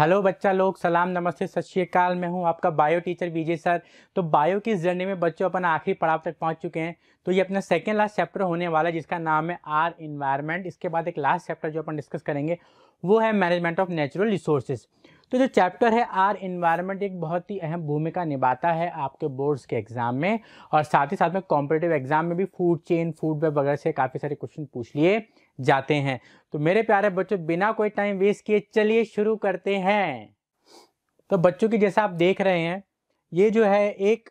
Hello बच्चा लोग सलाम नमस्ते सत श्रीकाल मैं हूं आपका बायो टीचर विजय सर तो बायो की इस जर्नी में बच्चों अपन आखिरी पड़ाव तक पहुंच चुके हैं तो ये अपना सेकेंड लास्ट चैप्टर होने वाला है जिसका नाम है आर इन्वायरमेंट इसके बाद एक लास्ट चैप्टर जो अपन डिस्कस करेंगे वो है मैनेजमेंट ऑफ नेचुरल रिसोर्सेज तो जो चैप्टर है आर इन्वायरमेंट एक बहुत ही अहम भूमिका निभाता है आपके बोर्ड्स के एग्जाम में और साथ ही साथ में कॉम्पिटेटिव एग्जाम में भी फूड चेन फूड वेब वगैरह से काफ़ी सारे क्वेश्चन पूछ लिए जाते हैं तो मेरे प्यारे बच्चों बिना कोई टाइम वेस्ट किए चलिए शुरू करते हैं तो बच्चों की जैसा आप देख रहे हैं ये जो है एक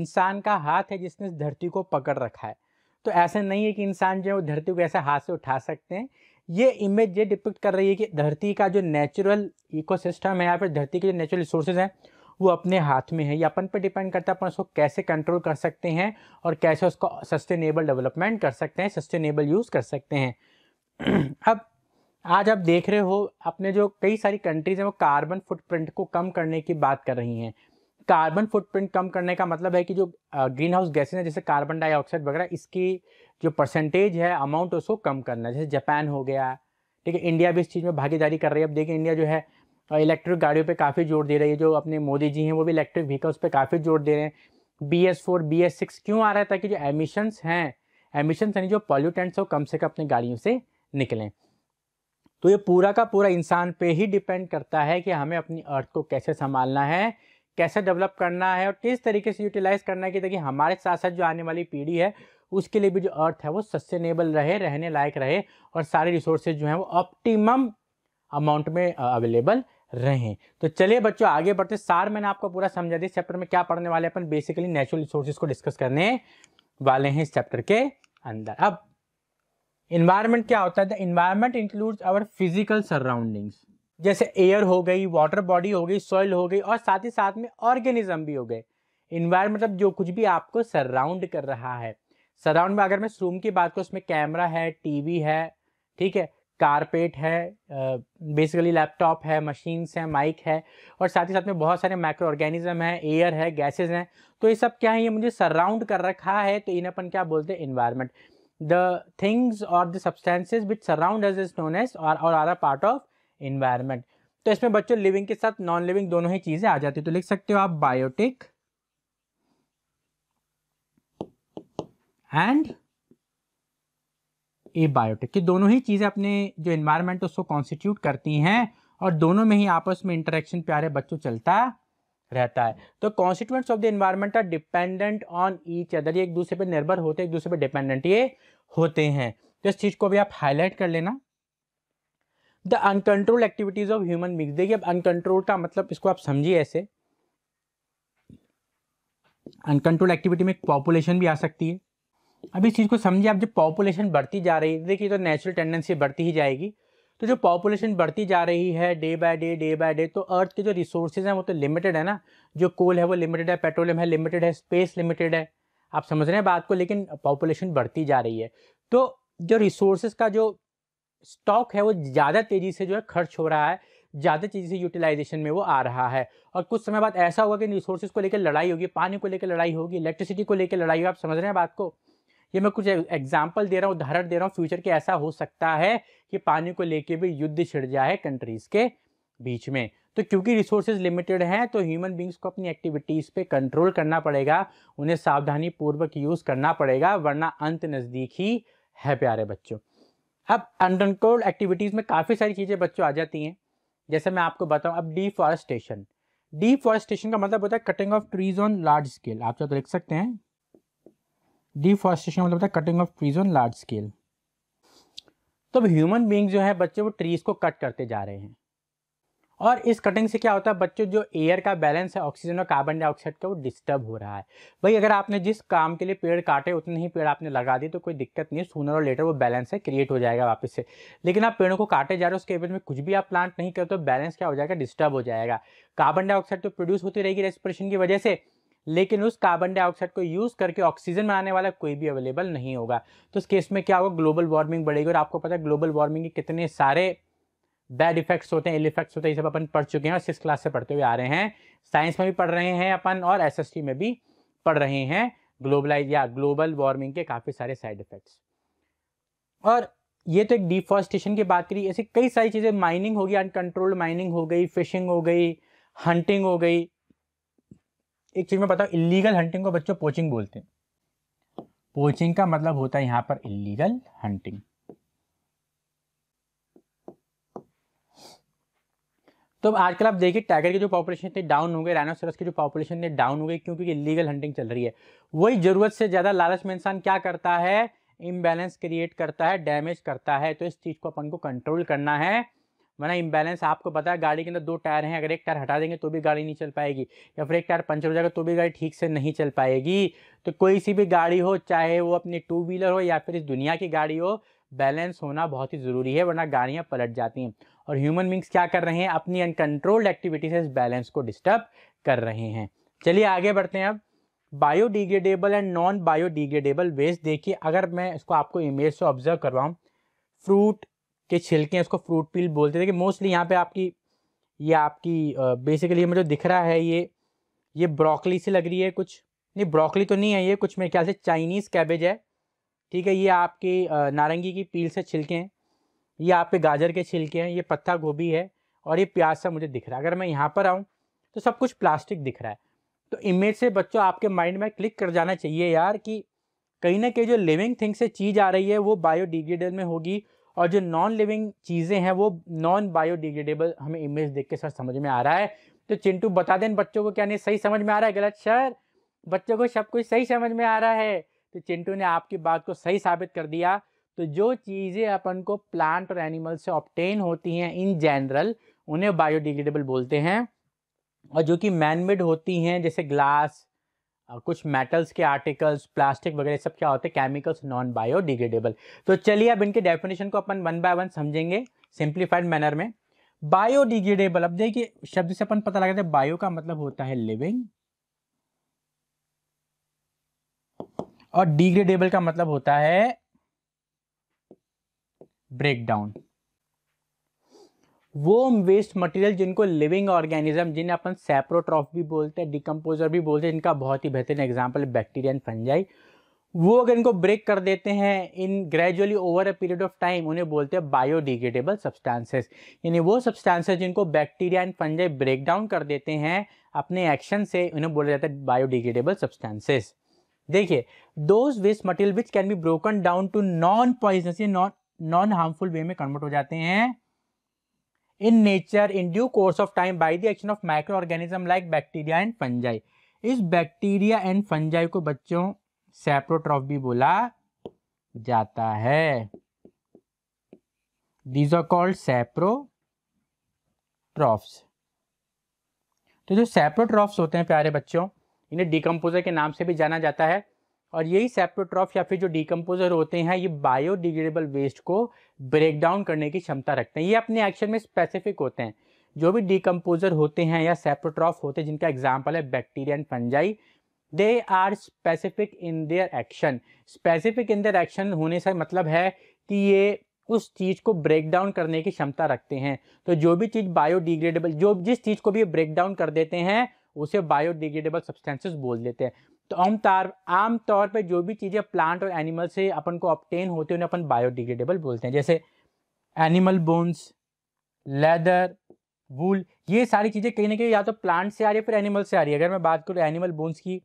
इंसान का हाथ है जिसने इस धरती को पकड़ रखा है तो ऐसा नहीं है कि इंसान जो है वो धरती को ऐसे हाथ से उठा सकते हैं ये इमेज ये डिपिक्ट कर रही है कि धरती का जो नेचुरल इकोसिस्टम है या फिर धरती के जो नेचुरल रिसोर्सेज हैं वो अपने हाथ में है ये अपन पर डिपेंड करता है अपन उसको कैसे कंट्रोल कर सकते हैं और कैसे उसको सस्टेनेबल डेवलपमेंट कर सकते हैं सस्टेनेबल यूज़ कर सकते हैं अब आज आप देख रहे हो अपने जो कई सारी कंट्रीज हैं वो कार्बन फुटप्रिंट को कम करने की बात कर रही हैं कार्बन फुटप्रिंट कम करने का मतलब है कि जो ग्रीन हाउस गैसेज हैं जैसे कार्बन डाइऑक्साइड वगैरह इसकी जो परसेंटेज है अमाउंट उसको कम करना है जैसे जापान हो गया ठीक है इंडिया भी इस चीज़ में भागीदारी कर रही है अब देखिए इंडिया जो है इलेक्ट्रिक गाड़ियों पे काफ़ी जोर दे रही है जो अपने मोदी जी हैं वो भी इलेक्ट्रिक व्हीकल्स पे काफ़ी जोर दे रहे हैं B S four B S six क्यों आ रहा है ताकि जो एमिशंस हैं एमिशंस यानी जो पॉल्यूटेंट्स हो कम से कम अपनी गाड़ियों से निकलें तो ये पूरा का पूरा इंसान पे ही डिपेंड करता है कि हमें अपनी अर्थ को कैसे संभालना है कैसे डेवलप करना है और किस तरीके से यूटिलाइज करना है कि ताकि हमारे साथ साथ जो आने वाली पीढ़ी है उसके लिए भी जो अर्थ है वो सस्टेनेबल रहे रहने लायक रहे और सारे रिसोर्सेज जो हैं वो ऑप्टिमम अमाउंट में अवेलेबल रहें तो चलिए बच्चों आगे बढ़ते सार मैंने आपको पूरा समझा दिया इस चैप्टर में क्या पढ़ने वाले अपन बेसिकली नेचुरल रिसोर्सेज को डिस्कस करने वाले हैं इस चैप्टर के अंदर अब इन्वायरमेंट क्या होता है the environment includes our physical surroundings जैसे एयर हो गई वाटर बॉडी हो गई सॉइल हो गई और साथ ही साथ में ऑर्गेनिज्म भी हो गए इन्वायरमेंट मतलब जो कुछ भी आपको सराउंड कर रहा है सराउंड में अगर मैं रूम की बात करूँ उसमें कैमरा है टीवी है ठीक है कारपेट है बेसिकली लैपटॉप है मशीन्स हैं माइक है और साथ ही साथ में बहुत सारे माइक्रो ऑर्गेनिज्म हैं एयर है गैसेज हैं तो ये सब क्या है ये मुझे सराउंड कर रखा है तो इन्हें अपन क्या बोलते हैं environment the things or the substances which surround us is known as or or are a part of environment तो इसमें बच्चों लिविंग के साथ नॉन लिविंग दोनों ही चीजें आ जाती है तो लिख सकते हो आप बायोटिक एंड ए बायोटिक दोनों ही चीजें अपने जो इन्वायरमेंट उसको कॉन्स्टिट्यूट करती हैं और दोनों में ही आपस में इंटरेक्शन प्यारे बच्चों चलता रहता है तो constituents of the environment are dependent on each other ये एक दूसरे पर निर्भर होते एक दूसरे पर डिपेंडेंट ये होते हैं तो इस चीज़ को भी आप हाईलाइट कर लेना the uncontrol activities of human beings देखिए अब अनकंट्रोल का मतलब इसको आप समझिए ऐसे अनकंट्रोल एक्टिविटी में पॉपुलेशन भी आ सकती है अब इस चीज़ को समझिए आप जब पॉपुलेशन बढ़ती जा रही है देखिए तो नेचुरल टेंडेंसी बढ़ती ही जाएगी तो जो पॉपुलेशन बढ़ती जा रही है day by day day by day तो अर्थ के जो रिसोर्सेज हैं वो तो लिमिटेड है ना जो कोल है वो लिमिटेड है पेट्रोलियम है लिमिटेड है स्पेस लिमिटेड है आप समझ रहे हैं बात को लेकिन पॉपुलेशन बढ़ती जा रही है तो जो रिसोर्सेज का जो स्टॉक है वो ज़्यादा तेज़ी से जो है खर्च हो रहा है ज़्यादा तेज़ी से यूटिलाइजेशन में वो आ रहा है और कुछ समय बाद ऐसा होगा कि रिसोर्सेज को लेकर लड़ाई होगी पानी को लेकर लड़ाई होगी इलेक्ट्रिसिटी को लेकर लड़ाई होगी आप समझ रहे हैं बात को ये मैं कुछ एग्जाम्पल दे रहा हूँ उदाहरण दे रहा हूँ फ्यूचर के ऐसा हो सकता है कि पानी को लेके भी युद्ध छिड़ जाए कंट्रीज के बीच में तो क्योंकि रिसोर्सेज लिमिटेड हैं तो ह्यूमन बींग्स को अपनी एक्टिविटीज़ पे कंट्रोल करना पड़ेगा उन्हें सावधानी पूर्वक यूज़ करना पड़ेगा वरना अंत नज़दीक ही है प्यारे बच्चों अब अनकंट्रोल्ड एक्टिविटीज़ में काफ़ी सारी चीज़ें बच्चों आ जाती हैं जैसे मैं आपको बताऊँ अब डीफॉरेस्टेशन डिफॉरेस्टेशन का मतलब होता है cutting of trees on large scale आप चाहे तो लिख सकते हैं डिफॉरस्टेशन मतलब होता है cutting of trees on large scale तो अब ह्यूमन बींग जो है बच्चे वो ट्रीज को कट करते जा रहे हैं और इस कटिंग से क्या होता है बच्चों जो एयर का बैलेंस है ऑक्सीजन और कार्बन डाइऑक्साइड का वो डिस्टर्ब हो रहा है भाई अगर आपने जिस काम के लिए पेड़ काटे उतने ही पेड़ आपने लगा दिए तो कोई दिक्कत नहीं है सोनर और लेटर वो बैलेंस है क्रिएट हो जाएगा वापस से लेकिन आप पेड़ों को काटे जा रहे हो उसके एवज में कुछ भी आप प्लांट नहीं करते तो बैलेंस क्या हो जाएगा डिस्टर्ब हो जाएगा कार्बन डाइऑक्साइड तो प्रोड्यूस होती रहेगी रेस्परेशन की वजह से लेकिन उस कार्बन डाइऑक्साइड को यूज़ करके ऑक्सीजन बनाने वाला कोई भी अवेलेबल नहीं होगा तो इस केस में क्या होगा ग्लोबल वार्मिंग बढ़ेगी और आपको पता है ग्लोबल वार्मिंग के कितने सारे बैड इफेक्ट्स होते हैं इल इफेक्ट्स होते हैं ये सब अपन पढ़ चुके हैं और सिक्स क्लास से पढ़ते हुए आ रहे हैं साइंस में भी पढ़ रहे हैं अपन और एस में भी पढ़ रहे हैं ग्लोबलाइज या ग्लोबल वार्मिंग के काफ़ी सारे साइड इफेक्ट्स और ये तो एक डिफॉरस्टेशन की बात करी ऐसी कई सारी चीज़ें माइनिंग होगी अनकंट्रोल्ड माइनिंग हो गई फिशिंग हो गई हंटिंग हो गई एक चीज़ में बताऊँ इलीगल हंटिंग को बच्चों पोचिंग बोलते हैं पोचिंग का मतलब होता है यहां पर इलीगल हंटिंग तो आजकल आप देखिए टाइगर की जो पॉपुलेशन थी डाउन हो गई राइनोसरस की जो पॉपुलेशन थी डाउन हो गई क्योंकि इलीगल हंटिंग चल रही है वही ज़रूरत से ज़्यादा लालच में इंसान क्या करता है इम्बैलेंस क्रिएट करता है डैमेज करता है तो इस चीज़ को अपन को कंट्रोल करना है वरना इम्बैलेंस आपको पता है गाड़ी के अंदर दो टायर हैं अगर एक टायर हटा देंगे तो भी गाड़ी नहीं चल पाएगी या फिर एक टायर पंचर हो जाएगा तो भी गाड़ी ठीक से नहीं चल पाएगी तो कोई सी भी गाड़ी हो चाहे वो अपनी टू व्हीलर हो या फिर इस दुनिया की गाड़ी हो बैलेंस होना बहुत ही ज़रूरी है वरना गाड़ियाँ पलट जाती हैं और ह्यूमन बींग्स क्या कर रहे हैं अपनी अनकंट्रोल्ड एक्टिविटी से इस बैलेंस को डिस्टर्ब कर रहे हैं चलिए आगे बढ़ते हैं अब biodegradable and non biodegradable waste देखिए अगर मैं इसको आपको इमेज से ऑब्जर्व करवाऊँ फ्रूट के छिलके हैं उसको फ्रूट पील बोलते थे कि मोस्टली यहाँ पे आपकी ये आपकी बेसिकली हमें जो दिख रहा है ये ये ब्रोकली से लग रही है कुछ नहीं ब्रोकली तो नहीं है ये कुछ मेरे ख्याल से चाइनीज़ कैबेज है ठीक है ये आपके नारंगी की पील से छिलके हैं ये आपके गाजर के छिलके हैं ये पत्ता गोभी है और ये प्याज सा मुझे दिख रहा है अगर मैं यहाँ पर आऊँ तो सब कुछ प्लास्टिक दिख रहा है तो इमेज से बच्चों आपके माइंड में क्लिक कर जाना चाहिए यार कि कहीं ना कहीं जो लिविंग थिंग से चीज़ आ रही है वो बायोडिग्रेडेबल में होगी और जो नॉन लिविंग चीज़ें हैं वो नॉन बायोडिग्रेडेबल हमें इमेज देख के सर समझ में आ रहा है तो चिंटू बता दें बच्चों को क्या नहीं सही समझ में आ रहा है गलत सर बच्चों को सब कुछ सही समझ में आ रहा है तो चिंटू ने आपकी बात को सही साबित कर दिया तो जो चीज़ें अपन को प्लांट और एनिमल से ऑप्टेन होती हैं इन जनरल उन्हें बायोडिग्रेडेबल बोलते हैं और जो कि मैनमेड होती हैं जैसे ग्लास कुछ मेटल्स के आर्टिकल्स प्लास्टिक वगैरह सब क्या होते हैं केमिकल्स नॉन बायोडिग्रेडेबल तो चलिए अब इनके डेफिनेशन को अपन वन बाय वन समझेंगे सिंप्लीफाइड मैनर में बायोडिग्रेडेबल अब देखिए शब्द से अपन पता लगाते हैं बायो का मतलब होता है लिविंग और डिग्रेडेबल का मतलब होता है ब्रेकडाउन वो वेस्ट मटेरियल जिनको लिविंग ऑर्गेनिज्म जिन्हें अपन सेप्रोट्रॉफ भी बोलते हैं डिकम्पोजर भी बोलते हैं इनका बहुत ही बेहतरीन एग्जाम्पल है बैक्टीरिया एंड फंजाई वो अगर इनको ब्रेक कर देते हैं in gradually over a period of time उन्हें बोलते हैं बायोडिग्रेडेबल सब्सटेंसेस यानी वो सब्सटेंसेस जिनको bacteria and fungi break down कर देते हैं अपने एक्शन से उन्हें बोला जाता है बायोडिग्रेडेबल सब्सटेंसेस देखिए those waste material which can be broken down to non poisonous non non harmful way में कन्वर्ट हो जाते हैं in nature in due course of time by the action of micro organism like bacteria and fungi इस bacteria and fungi को बच्चों saprotroph भी बोला जाता है दीज आर कॉल्ड सेप्रोट्रॉफ्स तो जो सेप्रोट्रॉफ्स होते हैं प्यारे बच्चों इन्हें डिकम्पोजर के नाम से भी जाना जाता है और यही सेप्टोट्रॉफ या फिर जो डिकम्पोजर होते हैं ये बायोडिग्रेडेबल वेस्ट को ब्रेक डाउन करने की क्षमता रखते हैं ये अपने एक्शन में स्पेसिफिक होते हैं जो भी डिकम्पोजर होते हैं या सेप्टोट्रॉफ होते हैं जिनका एग्जाम्पल है bacteria and fungi they are specific in their action specific in their action होने से मतलब है कि ये उस चीज़ को ब्रेक डाउन करने की क्षमता रखते हैं तो जो भी चीज़ बायोडिग्रेडेबल जो जिस चीज़ को भी ब्रेक डाउन कर देते हैं उसे बायोडिग्रेडेबल सब्सटेंसेस बोल देते हैं तो आमतौर तौर पर जो भी चीज़ें प्लांट और एनिमल से अपन को ऑप्टेन होते हैं उन्हें अपन बायोडिग्रेडेबल बोलते हैं जैसे एनिमल बोन्स लेदर वूल ये सारी चीज़ें कहीं ना कहीं या तो प्लांट से आ रही है फिर एनिमल से आ रही है अगर मैं बात करूँ एनिमल बोन्स की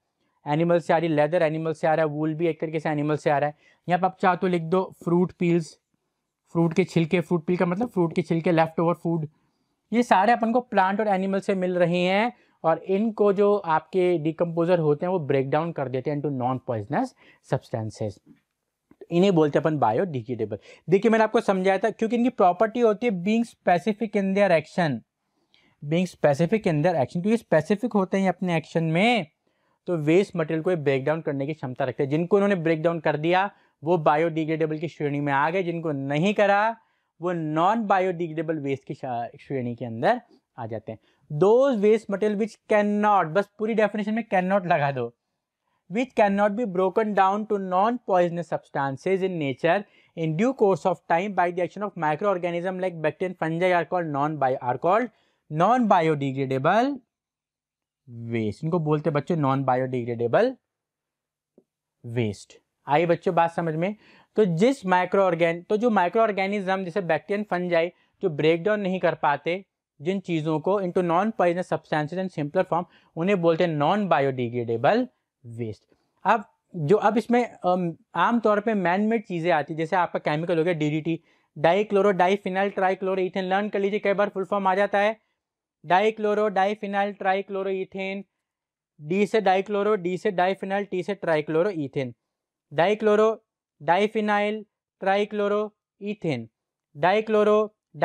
एनिमल से आ रही है लेदर एनिमल से आ रहा है वूल भी एक तरीके से एनिमल से आ रहा है यहाँ पर आप चाहो तो लिख दो फ्रूट पील्स फ्रूट के छिलके फ्रूट पील का मतलब फ्रूट के छिलके लेफ्ट ओवर फूड ये सारे अपन को प्लांट और एनिमल से मिल रहे हैं और इनको जो आपके डिकम्पोजर होते हैं वो ब्रेक डाउन कर देते हैं इनटू नॉन पॉइजनस सब्सटेंसेस इन्हें बोलते हैं अपन बायोडिग्रेडेबल देखिए मैंने आपको समझाया था क्योंकि इनकी प्रॉपर्टी होती है being specific in their action being specific in their action क्योंकि स्पेसिफिक होते हैं अपने एक्शन में तो वेस्ट मटेरियल को ब्रेक डाउन करने की क्षमता रखते हैं जिनको उन्होंने ब्रेक डाउन कर दिया वो बायोडिग्रेडेबल की श्रेणी में आ गए जिनको नहीं करा वो नॉन बायोडिग्रेडेबल वेस्ट की श्रेणी के अंदर आ जाते हैं those waste material which can not बस पूरी डेफिनेशन में कैन नॉट लगा दो which can not be broken down to non poisonous substances in nature in due course of time by the action of micro organism like and fungi are called non bio are called non biodegradable waste इनको बोलते बच्चों non biodegradable waste आई बच्चों बात समझ में तो जिस micro organ तो जो माइक्रो ऑर्गेनिज्म जैसे बैक्टेरियन फंजाई जो ब्रेक डाउन नहीं कर पाते जिन चीज़ों को into non poisonous substances and simpler form उन्हें बोलते हैं नॉन बायोडिग्रेडेबल वेस्ट अब जो अब इसमें आमतौर पे मैनमेड चीज़ें आती है जैसे आपका केमिकल हो गया DDT dichloro diphenyl trichloro ethane learn कर लीजिए कई बार फुल फॉर्म आ जाता है dichloro diphenyl trichloro ethane D से डाईक्लोरो डी से डाईफिनाइल टी से trichloro ethane dichloro diphenyl trichloro ethane dichloro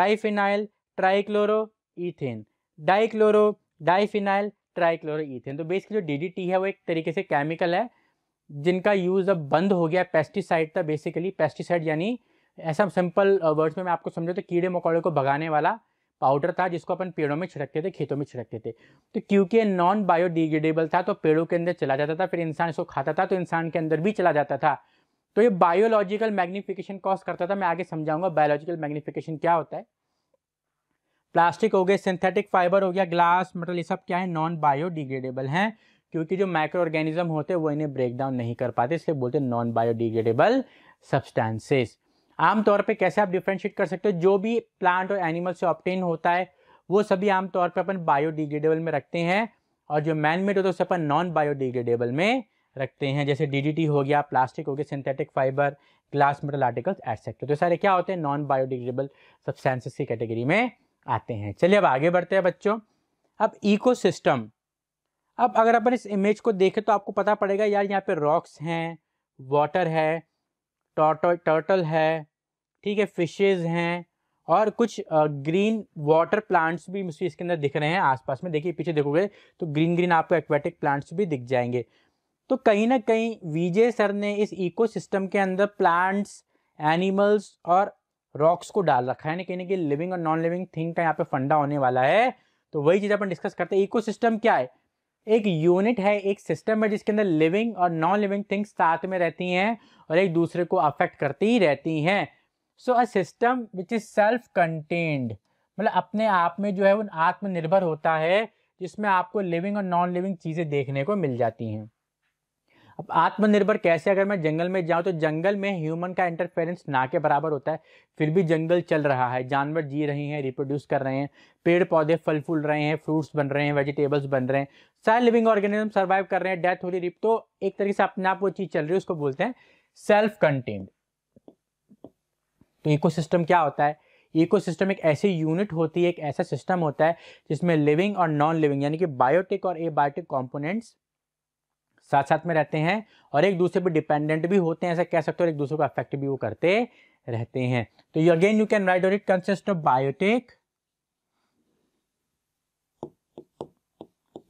diphenyl trichloro ethane dichloro diphenyl trichloro ethane तो बेसिकली जो डीडीटी है वो एक तरीके से केमिकल है जिनका यूज़ अब बंद हो गया पेस्टिसाइड था बेसिकली पेस्टिसाइड यानी ऐसा सिंपल वर्ड्स में मैं आपको समझो तो कीड़े मकोड़े को भगाने वाला पाउडर था जिसको अपन पेड़ों में छिड़कते थे खेतों में छिड़कते थे तो क्योंकि ये नॉन बायोडिग्रेडेबल था तो पेड़ों के अंदर चला जाता था फिर इंसान इसको खाता था तो इंसान के अंदर भी चला जाता था तो ये बायोलॉजिकल मैग्निफिकेशन कॉज करता था मैं आगे समझाऊंगा बायोलॉजिकल मैग्निफिकेशन क्या होता है प्लास्टिक हो गए सिंथेटिक फाइबर हो गया ग्लास मतलब ये सब क्या है नॉन बायोडिग्रेडेबल हैं क्योंकि जो माइक्रो ऑर्गेनिज्म होते हैं वो इन्हें ब्रेक डाउन नहीं कर पाते इसलिए बोलते हैं नॉन बायोडिग्रेडेबल सब्सटेंसेस आमतौर पर कैसे आप डिफ्रेंशिएट कर सकते हो जो भी प्लांट और एनिमल से ऑप्टेन होता है वो सभी आमतौर पर अपन बायोडिग्रेडेबल में रखते हैं और जो मैनमेड होता है उसे अपन नॉन बायोडिग्रेडेबल में रखते हैं जैसे डीडीटी हो गया प्लास्टिक हो गया synthetic fibre glass metal articles etcetera तो सारे क्या होते हैं नॉन बायोडिग्रेडेबल सब्सटेंसेस की कैटेगरी में आते हैं चलिए अब आगे बढ़ते हैं बच्चों अब इकोसिस्टम अब अगर अपन इस इमेज को देखें तो आपको पता पड़ेगा यार यहाँ पे रॉक्स हैं वाटर है टर्टल है ठीक है फिशेज हैं और कुछ ग्रीन वाटर प्लांट्स भी मुझे इसके अंदर दिख रहे हैं आसपास में देखिए पीछे देखोगे तो ग्रीन ग्रीन आपको एक्वेटिक प्लांट्स भी दिख जाएंगे तो कहीं ना कहीं विजय सर ने इस इकोसिस्टम के अंदर प्लांट्स एनिमल्स और रॉक्स को डाल रखा है यानी कहने की लिविंग और नॉन लिविंग थिंग का यहाँ पे फंडा होने वाला है तो वही चीज अपन डिस्कस करते हैं इकोसिस्टम क्या है एक यूनिट है एक सिस्टम है जिसके अंदर लिविंग और नॉन लिविंग थिंग्स साथ में रहती हैं और एक दूसरे को अफेक्ट करती ही रहती हैं so a system which is self contained मतलब अपने आप में जो है वो आत्मनिर्भर होता है जिसमें आपको लिविंग और नॉन लिविंग चीज़ें देखने को मिल जाती हैं अब आत्मनिर्भर कैसे अगर मैं जंगल में जाऊँ तो जंगल में ह्यूमन का इंटरफेरेंस ना के बराबर होता है फिर भी जंगल चल रहा है जानवर जी रहे हैं रिप्रोड्यूस कर रहे हैं पेड़ पौधे फल फूल रहे हैं फ्रूट्स बन रहे हैं वेजिटेबल्स बन रहे हैं सारे लिविंग ऑर्गेनिज्म सर्वाइव कर रहे हैं डेथ हो रही रिप तो एक तरीके से अपने आप वो चीज़ चल रही है उसको बोलते हैं सेल्फ कंटेन्ड तो इकोसिस्टम क्या होता है सिस्टम एक ऐसी यूनिट होती है एक ऐसा सिस्टम होता है जिसमें लिविंग और नॉन लिविंग यानी कि बायोटिक और ए बायोटिक कॉम्पोनेंट्स साथ साथ में रहते हैं और एक दूसरे पर डिपेंडेंट भी होते हैं ऐसा कह सकते हो एक दूसरे को अफेक्ट भी वो करते रहते हैं तो you again you can write or it consist of biotic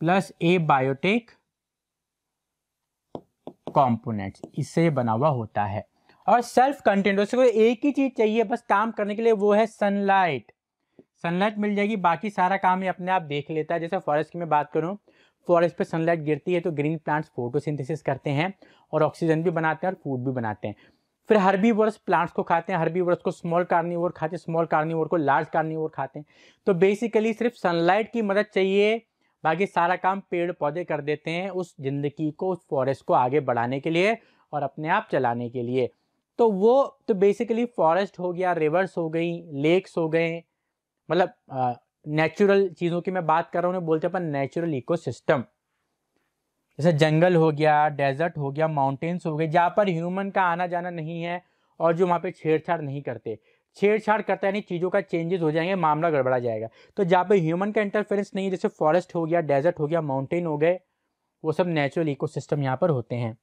plus abiotic component इससे बना हुआ होता है और सेल्फ कंटेंट उसको एक ही चीज चाहिए बस काम करने के लिए वो है सनलाइट सनलाइट मिल जाएगी बाकी सारा काम ये अपने आप देख लेता है जैसे फॉरेस्ट की मैं बात करूं फॉरेस्ट पे सनलाइट गिरती है तो ग्रीन प्लांट्स फोटोसिंथेसिस करते हैं और ऑक्सीजन भी बनाते हैं और फूड भी बनाते हैं फिर वर्ष प्लांट्स को खाते हैं वर्ष को स्मॉल कार्निवोर खाते हैं स्मॉल कार्निवोर को लार्ज कार्निवोर खाते हैं तो बेसिकली सिर्फ सनलाइट की मदद चाहिए बाकी सारा काम पेड़ पौधे कर देते हैं उस जिंदगी को उस फॉरेस्ट को आगे बढ़ाने के लिए और अपने आप चलाने के लिए तो वो तो बेसिकली फॉरेस्ट हो गया रिवर्स हो गई लेक्स हो गए मतलब नेचुरल चीज़ों की मैं बात कर रहा हूँ उन्हें बोलते हैं अपन नेचुरल इकोसिस्टम जैसे जंगल हो गया डेजर्ट हो गया माउंटेन्स हो गए जहाँ पर ह्यूमन का आना जाना नहीं है और जो वहाँ पे छेड़छाड़ नहीं करते छेड़छाड़ करता यानी चीज़ों का चेंजेस हो जाएंगे मामला गड़बड़ा जाएगा तो जहाँ पे ह्यूमन का इंटरफेरेंस नहीं है जैसे फॉरेस्ट हो गया डेजर्ट हो गया माउंटेन हो गए वो सब नेचुरल सिस्टम यहाँ पर होते हैं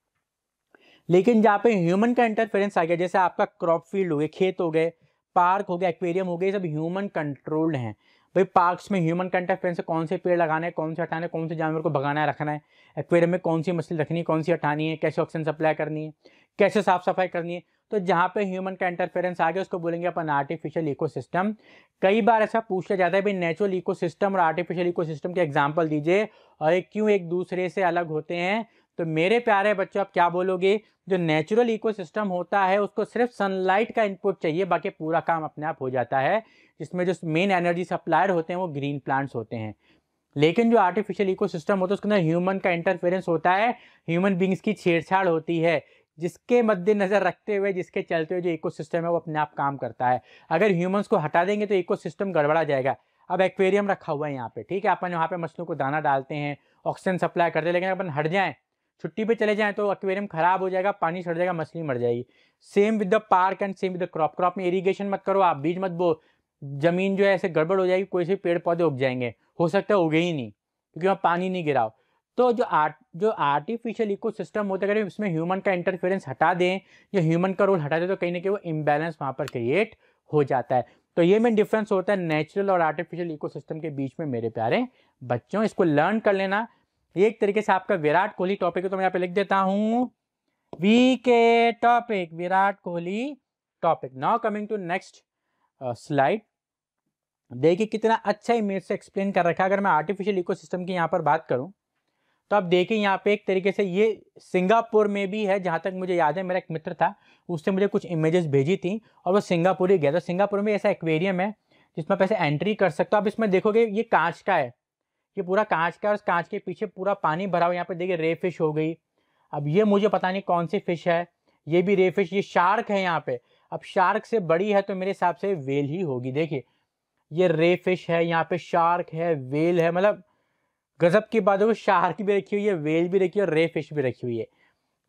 लेकिन जहाँ पे ह्यूमन का इंटरफेरेंस आ गया जैसे आपका क्रॉप फील्ड हो गए खेत हो गए पार्क हो गया एक्वेरियम हो गए सब ह्यूमन कंट्रोल्ड हैं भाई पार्क्स में ह्यूमन फ्रेंड से कौन से पेड़ लगाने कौन से हटाने कौन से जानवर को भगाना है रखना है एक्वेरियम में कौन सी मछली रखनी है कौन सी हटानी है कैसे ऑक्सीजन सप्लाई करनी है कैसे साफ सफाई करनी है तो जहाँ पे ह्यूमन का इंटरफेरेंस आ गया उसको बोलेंगे अपन आर्टिफिशियल इकोसिस्टम कई बार ऐसा पूछा जाता है भाई नेचुरल इकोसिस्टम और आर्टिफिशियल इकोसिस्टम के एग्जाम्पल दीजिए और ये क्यों एक दूसरे से अलग होते हैं तो मेरे प्यारे बच्चों आप क्या बोलोगे जो नेचुरल इकोसिस्टम होता है उसको सिर्फ सनलाइट का इनपुट चाहिए बाकी पूरा काम अपने आप हो जाता है जिसमें जो मेन एनर्जी सप्लायर होते हैं वो ग्रीन प्लांट्स होते हैं लेकिन जो आर्टिफिशियल इकोसिस्टम होता है उसके अंदर ह्यूमन का इंटरफेरेंस होता है ह्यूमन बींग्स की छेड़छाड़ होती है जिसके मद्देनजर रखते हुए जिसके चलते हुए जो इकोसिस्टम है वो अपने आप काम करता है अगर ह्यूमंस को हटा देंगे तो इकोसिस्टम गड़बड़ा जाएगा अब एक्वेरियम रखा हुआ है यहाँ पे ठीक है अपन यहाँ पे मछलियों को दाना डालते हैं ऑक्सीजन सप्लाई करते हैं लेकिन अपन हट जाएं छुट्टी पे चले जाएं तो एक्वेरियम खराब हो जाएगा पानी सड़ जाएगा मछली मर जाएगी same with the park and same with the crop crop में इरीगेशन मत करो आप बीज मत बो ज़मीन जो है ऐसे गड़बड़ हो जाएगी कोई से पेड़ पौधे उग जाएंगे हो सकता है उगे ही नहीं क्योंकि वहाँ पानी नहीं गिराओ तो जो आर्ट जो आर्टिफिशियल इको सिस्टम होता है अगर उसमें ह्यूमन का इंटरफेरेंस हटा दें या ह्यूमन का रोल हटा दें तो कहीं ना कहीं वो इम्बैलेंस वहाँ पर क्रिएट हो जाता है तो ये मेन डिफरेंस होता है नेचुरल और आर्टिफिशियल इको के बीच में मेरे प्यारे बच्चों इसको लर्न कर लेना एक तरीके से आपका विराट कोहली टॉपिक है तो मैं यहाँ पे लिख देता हूँ V K topic Virat Kohli topic now coming to next slide देखिए कितना अच्छा इमेज से एक्सप्लेन कर रखा है अगर मैं आर्टिफिशियल इकोसिस्टम की यहाँ पर बात करूँ तो आप देखिए यहाँ पे एक तरीके से ये सिंगापुर में भी है जहाँ तक मुझे याद है मेरा एक मित्र था उसने मुझे कुछ इमेजेस भेजी थी और वो सिंगापुर ही गया था सिंगापुर में ऐसा एक्वेरियम है जिसमें पैसे एंट्री कर सकते हो आप इसमें देखोगे ये कांच का है ये पूरा कांच का है और कांच के पीछे पूरा पानी भरा हुआ यहाँ पर देखिए रे फिश हो गई अब ये मुझे पता नहीं कौन सी फिश है ये भी रे फिश ये शार्क है यहाँ पर अब शार्क से बड़ी है तो मेरे हिसाब से वेल ही होगी देखिए ये रे फिश है यहाँ पे शार्क है वेल है मतलब गजब की बात है शार्क भी रखी हुई है वेल भी रखी हुई है रे फिश भी रखी हुई है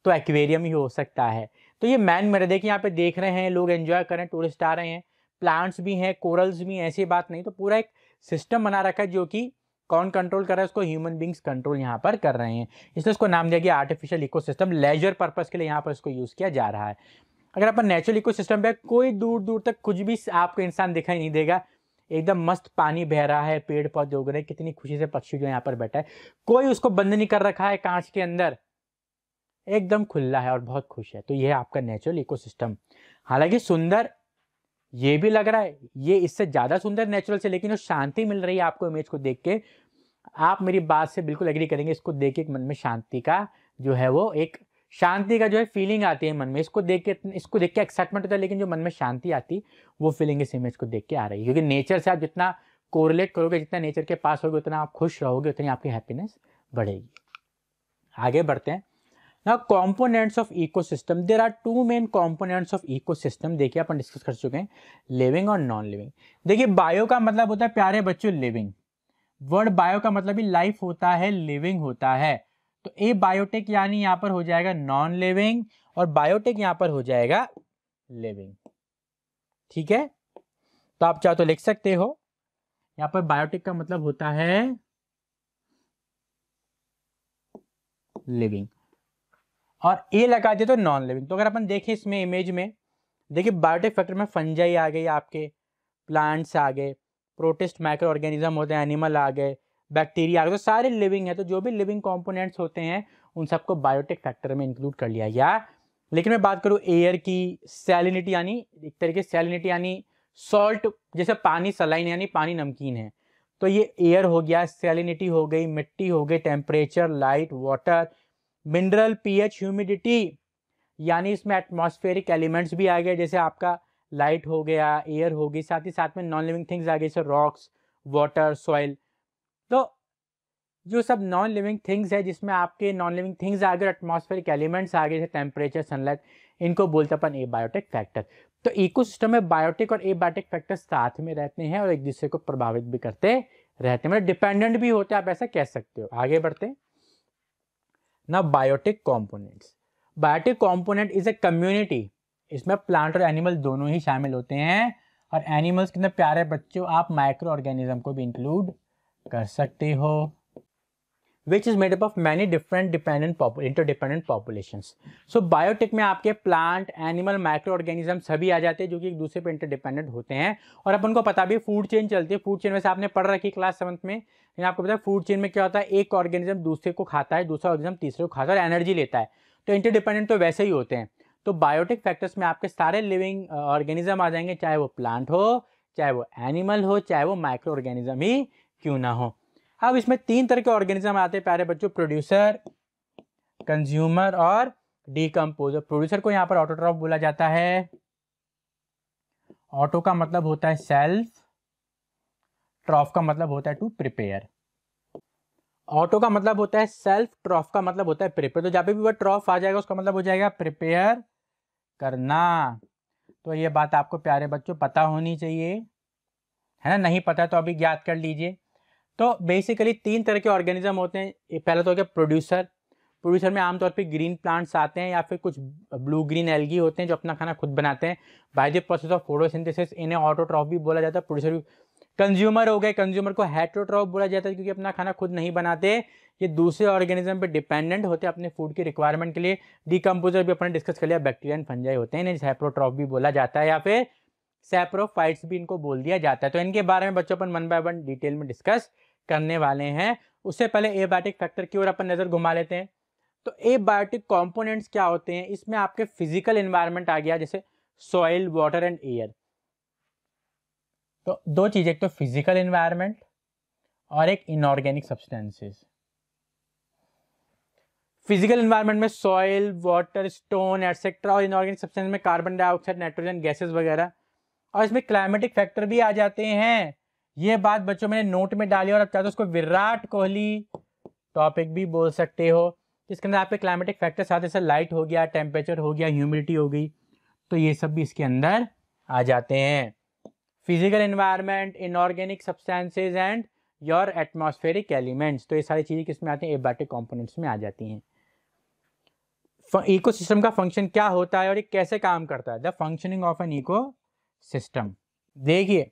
तो एक्वेरियम ही हो सकता है तो ये मैन मेरे देखिए यहाँ पे देख रहे हैं लोग एंजॉय करें टूरिस्ट आ रहे हैं प्लांट्स भी हैं कोरल्स भी ऐसी बात नहीं तो पूरा एक सिस्टम बना रखा है जो कि कौन कंट्रोल कर रहा है उसको ह्यूमन बींग्स कंट्रोल यहाँ पर कर रहे हैं इसलिए उसको नाम दिया गया आर्टिफिशियल सिस्टम लेजर पर्पज़ के लिए यहाँ पर इसको यूज़ किया जा रहा है अगर अपन नेचुरल इको सिस्टम कोई दूर दूर तक कुछ भी आपको इंसान दिखाई नहीं देगा एकदम मस्त पानी बह रहा है पेड़ पौधे उग रहे कितनी खुशी से पक्षी जो यहाँ पर बैठा है कोई उसको बंद नहीं कर रखा है कांच के अंदर एकदम खुला है और बहुत खुश है तो यह आपका नेचुरल इकोसिस्टम हालांकि सुंदर ये भी लग रहा है ये इससे ज़्यादा सुंदर नेचुरल से लेकिन जो शांति मिल रही है आपको इमेज को देख के आप मेरी बात से बिल्कुल एग्री करेंगे इसको देख के मन में शांति का जो है वो एक शांति का जो है फीलिंग आती है मन में इसको देख के इसको देख के एक्साइटमेंट होता है लेकिन जो मन में शांति आती वो फीलिंग इस इमेज को देख के आ रही है क्योंकि नेचर से आप जितना कोरिलेट करोगे जितना नेचर के पास होगे उतना आप खुश रहोगे उतनी आपकी हैप्पीनेस बढ़ेगी आगे बढ़ते हैं ना components of eco system there are two main components of eco system देखिए अपन डिस्कस कर चुके हैं लिविंग और नॉन लिविंग देखिए बायो का मतलब होता है प्यारे बच्चों लिविंग वर्ड बायो का मतलब ही लाइफ होता है लिविंग होता है तो ए बायोटेक यानी यहाँ पर हो जाएगा नॉन लिविंग और बायोटेक यहाँ पर हो जाएगा लिविंग ठीक है तो आप चाहो तो लिख सकते हो यहाँ पर बायोटेक का मतलब होता है लिविंग और ए लगा दे तो नॉन लिविंग तो अगर अपन देखें इसमें इमेज में देखिए बायोटेक फैक्टर में फंजाई आ गई आपके प्लांट्स आ गए प्रोटेस्ट माइक्रो ऑर्गेनिज्म होते हैं एनिमल आ गए बैक्टीरिया तो सारे लिविंग है तो जो भी लिविंग कॉम्पोनेंट्स होते हैं उन सबको बायोटिक फैक्टर में इंक्लूड कर लिया गया लेकिन मैं बात करूँ एयर की सैलिनिटी यानी एक तरीके से सैलिनिटी यानी सॉल्ट जैसे पानी सलाइन यानी पानी नमकीन है तो ये एयर हो गया सैलिनिटी हो गई मिट्टी हो गई temperature light water mineral pH humidity यानी इसमें एटमॉस्फेरिक एलिमेंट्स भी आ गए जैसे आपका लाइट हो गया एयर हो गई साथ ही साथ में नॉन लिविंग थिंग्स आ गए जैसे रॉक्स वाटर सॉइल तो जो सब नॉन लिविंग थिंग्स है जिसमें आपके नॉन लिविंग थिंग्स आ गए एटमॉस्फेरिक एलिमेंट्स आ गए जैसे टेम्परेचर सनलाइट इनको बोलते अपन ए बायोटिक फैक्टर तो इकोसिस्टम में बायोटिक और ए बायोटिक फैक्टर साथ में रहते हैं और एक दूसरे को प्रभावित भी करते रहते हैं मतलब डिपेंडेंट भी होते हैं आप ऐसा कह सकते हो आगे बढ़ते ना biotic components biotic component is a community इसमें प्लांट और एनिमल दोनों ही शामिल होते हैं और एनिमल्स कितने प्यारे बच्चों आप माइक्रो ऑर्गेनिज्म को भी इंक्लूड कर सकते हो which is made up of many different dependent interdependent population so biotic में आपके प्लांट एनिमल माइक्रो ऑर्गेनिज्म सभी आ जाते हैं जो कि एक दूसरे पर इंटरडिपेंडेंट होते हैं और अपन को पता भी फूड चेन चलती है फूड चेन वैसे आपने पढ़ रखी क्लास सेवंथ में मैंने आपको पता है फूड चेन में क्या होता है एक ऑर्गेनिज्म दूसरे को खाता है दूसरा ऑर्गेनिज्म तीसरे को खाता है और एनर्जी लेता है तो इंटरडिपेंडेंट तो वैसे ही होते हैं तो बायोटिक फैक्टर्स में आपके सारे लिविंग ऑर्गेनिज्म uh, आ जाएंगे चाहे वो प्लांट हो चाहे वो एनिमल हो चाहे वो माइक्रो ऑर्गेनिज्म ही क्यों ना हो अब इसमें तीन तरह के ऑर्गेनिज्म आते हैं प्यारे बच्चों प्रोड्यूसर कंज्यूमर और डीकम्पोजर प्रोड्यूसर को यहाँ पर ऑटोट्रॉफ बोला जाता है ऑटो का मतलब होता है सेल्फ ट्रॉफ का मतलब होता है टू प्रिपेयर ऑटो का मतलब होता है सेल्फ ट्रॉफ का मतलब होता है प्रिपेयर तो जहाँ पे भी वह ट्रॉफ आ जाएगा उसका मतलब हो जाएगा प्रिपेयर करना तो ये बात आपको प्यारे बच्चों पता होनी चाहिए है ना नहीं पता तो अभी ज्ञात कर लीजिए तो बेसिकली तीन तरह के ऑर्गेनिज्म होते हैं पहला तो हो गया प्रोड्यूसर प्रोड्यूसर में आमतौर पे ग्रीन प्लांट्स आते हैं या फिर कुछ ब्लू ग्रीन एलगी होते हैं जो अपना खाना खुद बनाते हैं by the process of photosynthesis इन्हें ऑटोट्रॉफ भी बोला जाता है प्रोड्यूसर कंज्यूमर हो गए कंज्यूमर को हेट्रोट्रॉफ बोला जाता है क्योंकि अपना खाना खुद नहीं बनाते ये दूसरे ऑर्गेनिज्म पर डिपेंडेंट होते हैं अपने फूड की रिक्वायरमेंट के लिए डिकम्पोजर भी अपने डिस्कस कर लिया बैक्टीरिया एंड फंजाई होते हैं इन्हें सेप्रोट्रॉफ भी बोला जाता है या फिर सेप्रोफाइट्स भी इनको बोल दिया जाता है तो इनके बारे में बच्चों अपन वन बाय वन डिटेल में डिस्कस करने वाले हैं उससे पहले एबायोटिक फैक्टर की ओर अपन नज़र घुमा लेते हैं तो एबायोटिक कंपोनेंट्स क्या होते हैं इसमें आपके फिजिकल इन्वायरमेंट आ गया जैसे सॉइल वाटर एंड एयर तो दो चीज़ें एक तो फिजिकल इन्वायरमेंट और एक इनऑर्गेनिक सब्सटेंसेस फिजिकल इन्वायरमेंट में सॉइल वाटर स्टोन एटसेट्रा और इनऑर्गेनिक सब्सटेंस में कार्बन डाइऑक्साइड नाइट्रोजन गैसेस वगैरह और इसमें क्लाइमेटिक फैक्टर भी आ जाते हैं ये बात बच्चों मैंने नोट में डाली और आप चाहते हो उसको विराट कोहली टॉपिक भी बोल सकते हो इसके अंदर आपके क्लाइमेटिक फैक्टर साथ ही साथ लाइट हो गया टेम्परेचर हो गया ह्यूमिडिटी हो गई तो ये सब भी इसके अंदर आ जाते हैं physical environment inorganic substances and your atmospheric elements तो ये सारी चीज़ें किसमें आती हैं एबाटिक कॉम्पोनेंट्स में आ जाती हैं सिस्टम का फंक्शन क्या होता है और ये कैसे काम करता है the functioning of an eco system देखिए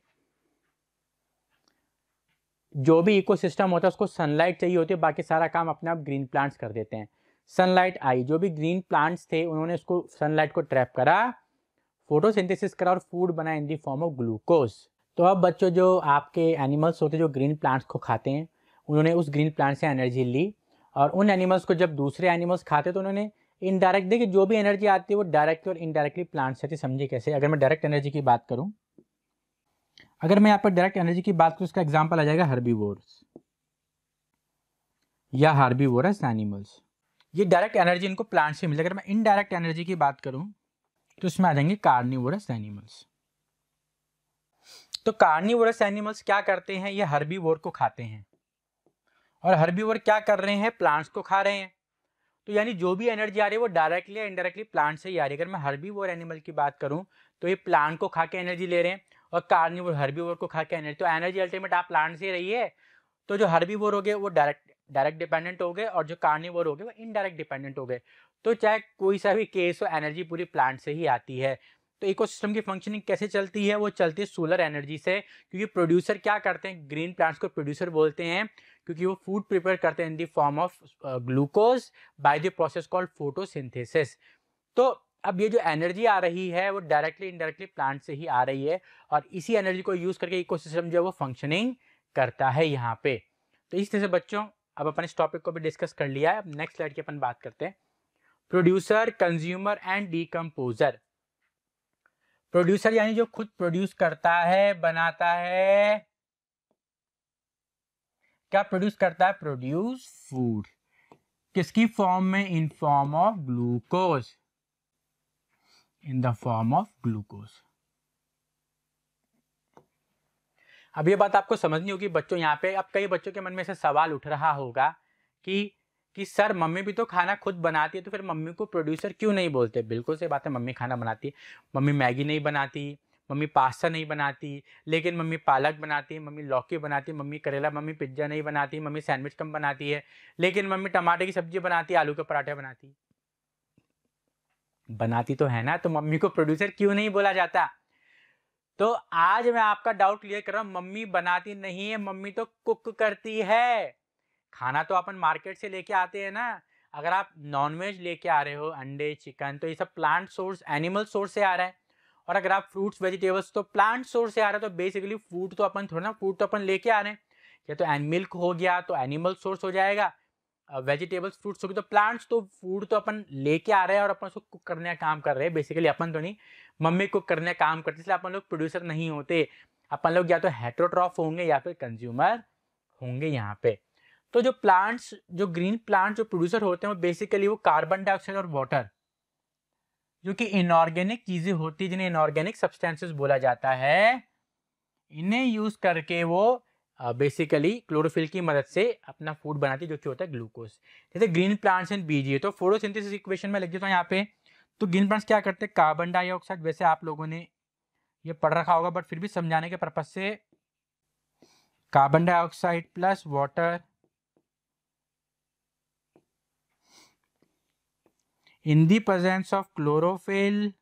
जो भी इकोसिस्टम होता है उसको सनलाइट चाहिए होती है बाकी सारा काम अपने आप ग्रीन प्लांट्स कर देते हैं सनलाइट आई जो भी ग्रीन प्लांट्स थे उन्होंने उसको सनलाइट को ट्रैप करा फोटोसिंथेसिस करा और फूड बना in the form of glucose तो अब बच्चों जो आपके एनिमल्स होते हैं जो ग्रीन प्लांट्स को खाते हैं उन्होंने उस ग्रीन प्लांट से एनर्जी ली और उन एनिमल्स को जब दूसरे एनिमल्स खाते तो उन्होंने इनडायरेक्ट देखिए जो भी एनर्जी आती है वो डायरेक्टली और इनडायरेक्टली प्लांट्स से समझिए कैसे अगर मैं डायरेक्ट एनर्जी की बात करूँ अगर मैं यहाँ पर डायरेक्ट एनर्जी की बात करूँ उसका एग्जाम्पल आ जाएगा हर्बी या हार्बी एनिमल्स ये डायरेक्ट एनर्जी इनको प्लांट से मिली अगर मैं इनडायरेक्ट एनर्जी की बात करूँ तो उसमें आ जाएंगे कार्निवोरस एनिमल्स तो कार्निवोरस एनिमल्स क्या करते हैं ये हर्बी को खाते हैं और हर्बी क्या कर रहे हैं प्लांट्स को खा रहे हैं तो यानी जो भी एनर्जी आ रही है वो डायरेक्टली या इनडायरेक्टली प्लांट से ही आ रही है अगर मैं हर्बी एनिमल की बात करूं तो ये प्लांट को खा के एनर्जी ले रहे हैं और कार्निवोर वोर को खा के एनर्जी तो एनर्जी अल्टीमेट आप प्लांट से रही है तो जो वोर हो गए वो डायरेक्ट डायरेक्ट डिपेंडेंट हो गए और जो कार्निवर हो गए वो इनडायरेक्ट डिपेंडेंट हो गए तो चाहे कोई सा भी केस हो एनर्जी पूरी प्लांट से ही आती है तो इकोसिस्टम की फंक्शनिंग कैसे चलती है वो चलती है सोलर एनर्जी से क्योंकि प्रोड्यूसर क्या करते हैं ग्रीन प्लांट्स को प्रोड्यूसर बोलते हैं क्योंकि वो फूड प्रिपेयर करते हैं in the form of glucose by the process called photosynthesis तो अब ये जो एनर्जी आ रही है वो डायरेक्टली इनडायरेक्टली प्लांट से ही आ रही है और इसी एनर्जी को यूज़ करके इकोसिस्टम जो है वो फंक्शनिंग करता है यहाँ पे तो इस तरह से बच्चों अब अपन इस टॉपिक को भी डिस्कस कर लिया है अब नेक्स्ट स्लाइड की अपन बात करते हैं producer consumer and decomposer producer यानी जो खुद प्रोड्यूस करता है बनाता है क्या प्रोड्यूस करता है प्रोड्यूस फूड किसकी फॉर्म में in form of glucose in the form of glucose अब ये बात आपको समझनी होगी बच्चों यहाँ पे अब कई बच्चों के मन में से सवाल उठ रहा होगा कि कि सर मम्मी भी तो खाना खुद बनाती है तो फिर मम्मी को प्रोड्यूसर क्यों नहीं बोलते बिल्कुल सही बात है मम्मी खाना बनाती है मम्मी मैगी नहीं बनाती मम्मी पास्ता नहीं बनाती लेकिन मम्मी पालक बनाती है मम्मी लौकी बनाती है मम्मी करेला मम्मी पिज्ज़ा नहीं बनाती मम्मी सैंडविच कम बनाती है लेकिन मम्मी टमाटर की सब्ज़ी बनाती है आलू के पराठे बनाती है बनाती तो है ना तो मम्मी को प्रोड्यूसर क्यों नहीं बोला जाता तो आज मैं आपका डाउट क्लियर कर रहा हूँ मम्मी बनाती नहीं है मम्मी तो कुक करती है खाना तो अपन मार्केट से लेके आते हैं ना अगर आप नॉनवेज लेके आ रहे हो अंडे चिकन तो ये सब प्लांट सोर्स एनिमल सोर्स से आ रहा है और अगर आप फ्रूट्स वेजिटेबल्स तो प्लांट सोर्स से आ रहा है तो बेसिकली फूड तो अपन थोड़ा ना फूड तो अपन लेके आ रहे हैं या तो मिल्क हो गया तो एनिमल सोर्स हो जाएगा वेजिटेबल्स फ्रूट्स होगी तो प्लांट्स तो फूड तो अपन लेके आ रहे हैं और अपन उसको कुक करने का काम कर रहे हैं बेसिकली अपन तो नहीं मम्मी कुक करने का काम करते इसलिए अपन लोग प्रोड्यूसर नहीं होते अपन लोग या तो हेट्रोट्रॉफ होंगे या फिर कंज्यूमर होंगे यहाँ पे तो जो प्लांट्स जो ग्रीन प्लांट जो प्रोड्यूसर होते हैं वो बेसिकली वो कार्बन डाइऑक्साइड और वाटर जो कि इनऑर्गेनिक चीज़ें होती है जिन्हें इनऑर्गेनिक सब्सटेंसेस बोला जाता है इन्हें यूज करके वो बेसिकली क्लोरोफिल की मदद से अपना फूड बनाती है जो कि होता है ग्लूकोज जैसे ग्रीन प्लांट्स एंड ये तो फोटोसिंथेसिस इक्वेशन में लग जाता है यहाँ पे तो ग्रीन प्लांट्स क्या करते हैं कार्बन डाइऑक्साइड वैसे आप लोगों ने ये पढ़ रखा होगा बट फिर भी समझाने के पर्पज से carbon dioxide plus water in the presence of chlorophyll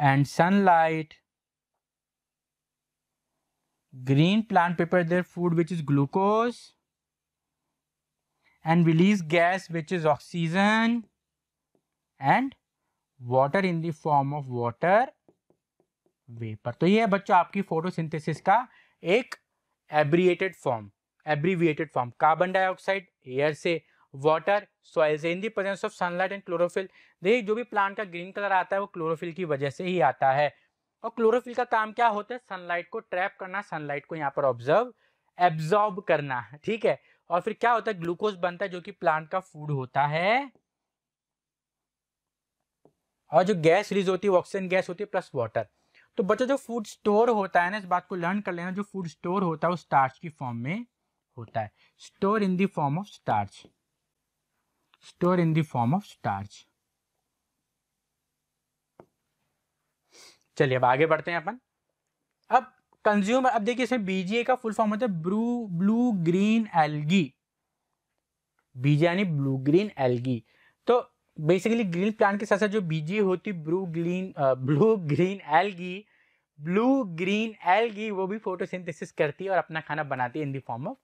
and sunlight Green plant prepare their food which is glucose and release gas which is oxygen and water in the form of water vapor. तो ये है बच्चों आपकी photosynthesis का एक abbreviated form abbreviated form carbon dioxide air से water soil से in the presence of sunlight and chlorophyll देखिए जो भी प्लांट का ग्रीन कलर आता है वो क्लोरोफिल की वजह से ही आता है और क्लोरोफिल का काम क्या होता है सनलाइट को ट्रैप करना सनलाइट को यहाँ पर ऑब्जर्व एब्जॉर्ब करना ठीक है और फिर क्या होता है ग्लूकोज बनता है जो कि प्लांट का फूड होता है और जो गैस रिलीज होती है ऑक्सीजन गैस होती है प्लस वाटर तो बच्चों जो फूड स्टोर होता है ना इस बात को लर्न कर लेना जो फूड स्टोर होता है वो स्टार्च की फॉर्म में होता है store in the form of starch store in the form of starch चलिए अब आगे बढ़ते हैं अपन अब कंज्यूमर अब देखिए इसमें बीजीए का फुल फॉर्म होता है ब्लू ब्लू ग्रीन एलगी बीजे यानी ब्लू ग्रीन एलगी तो बेसिकली ग्रीन प्लांट के साथ साथ जो बीजी होती blue green blue green algae blue green algae वो भी फोटोसिंथेसिस करती है और अपना खाना बनाती है in the form of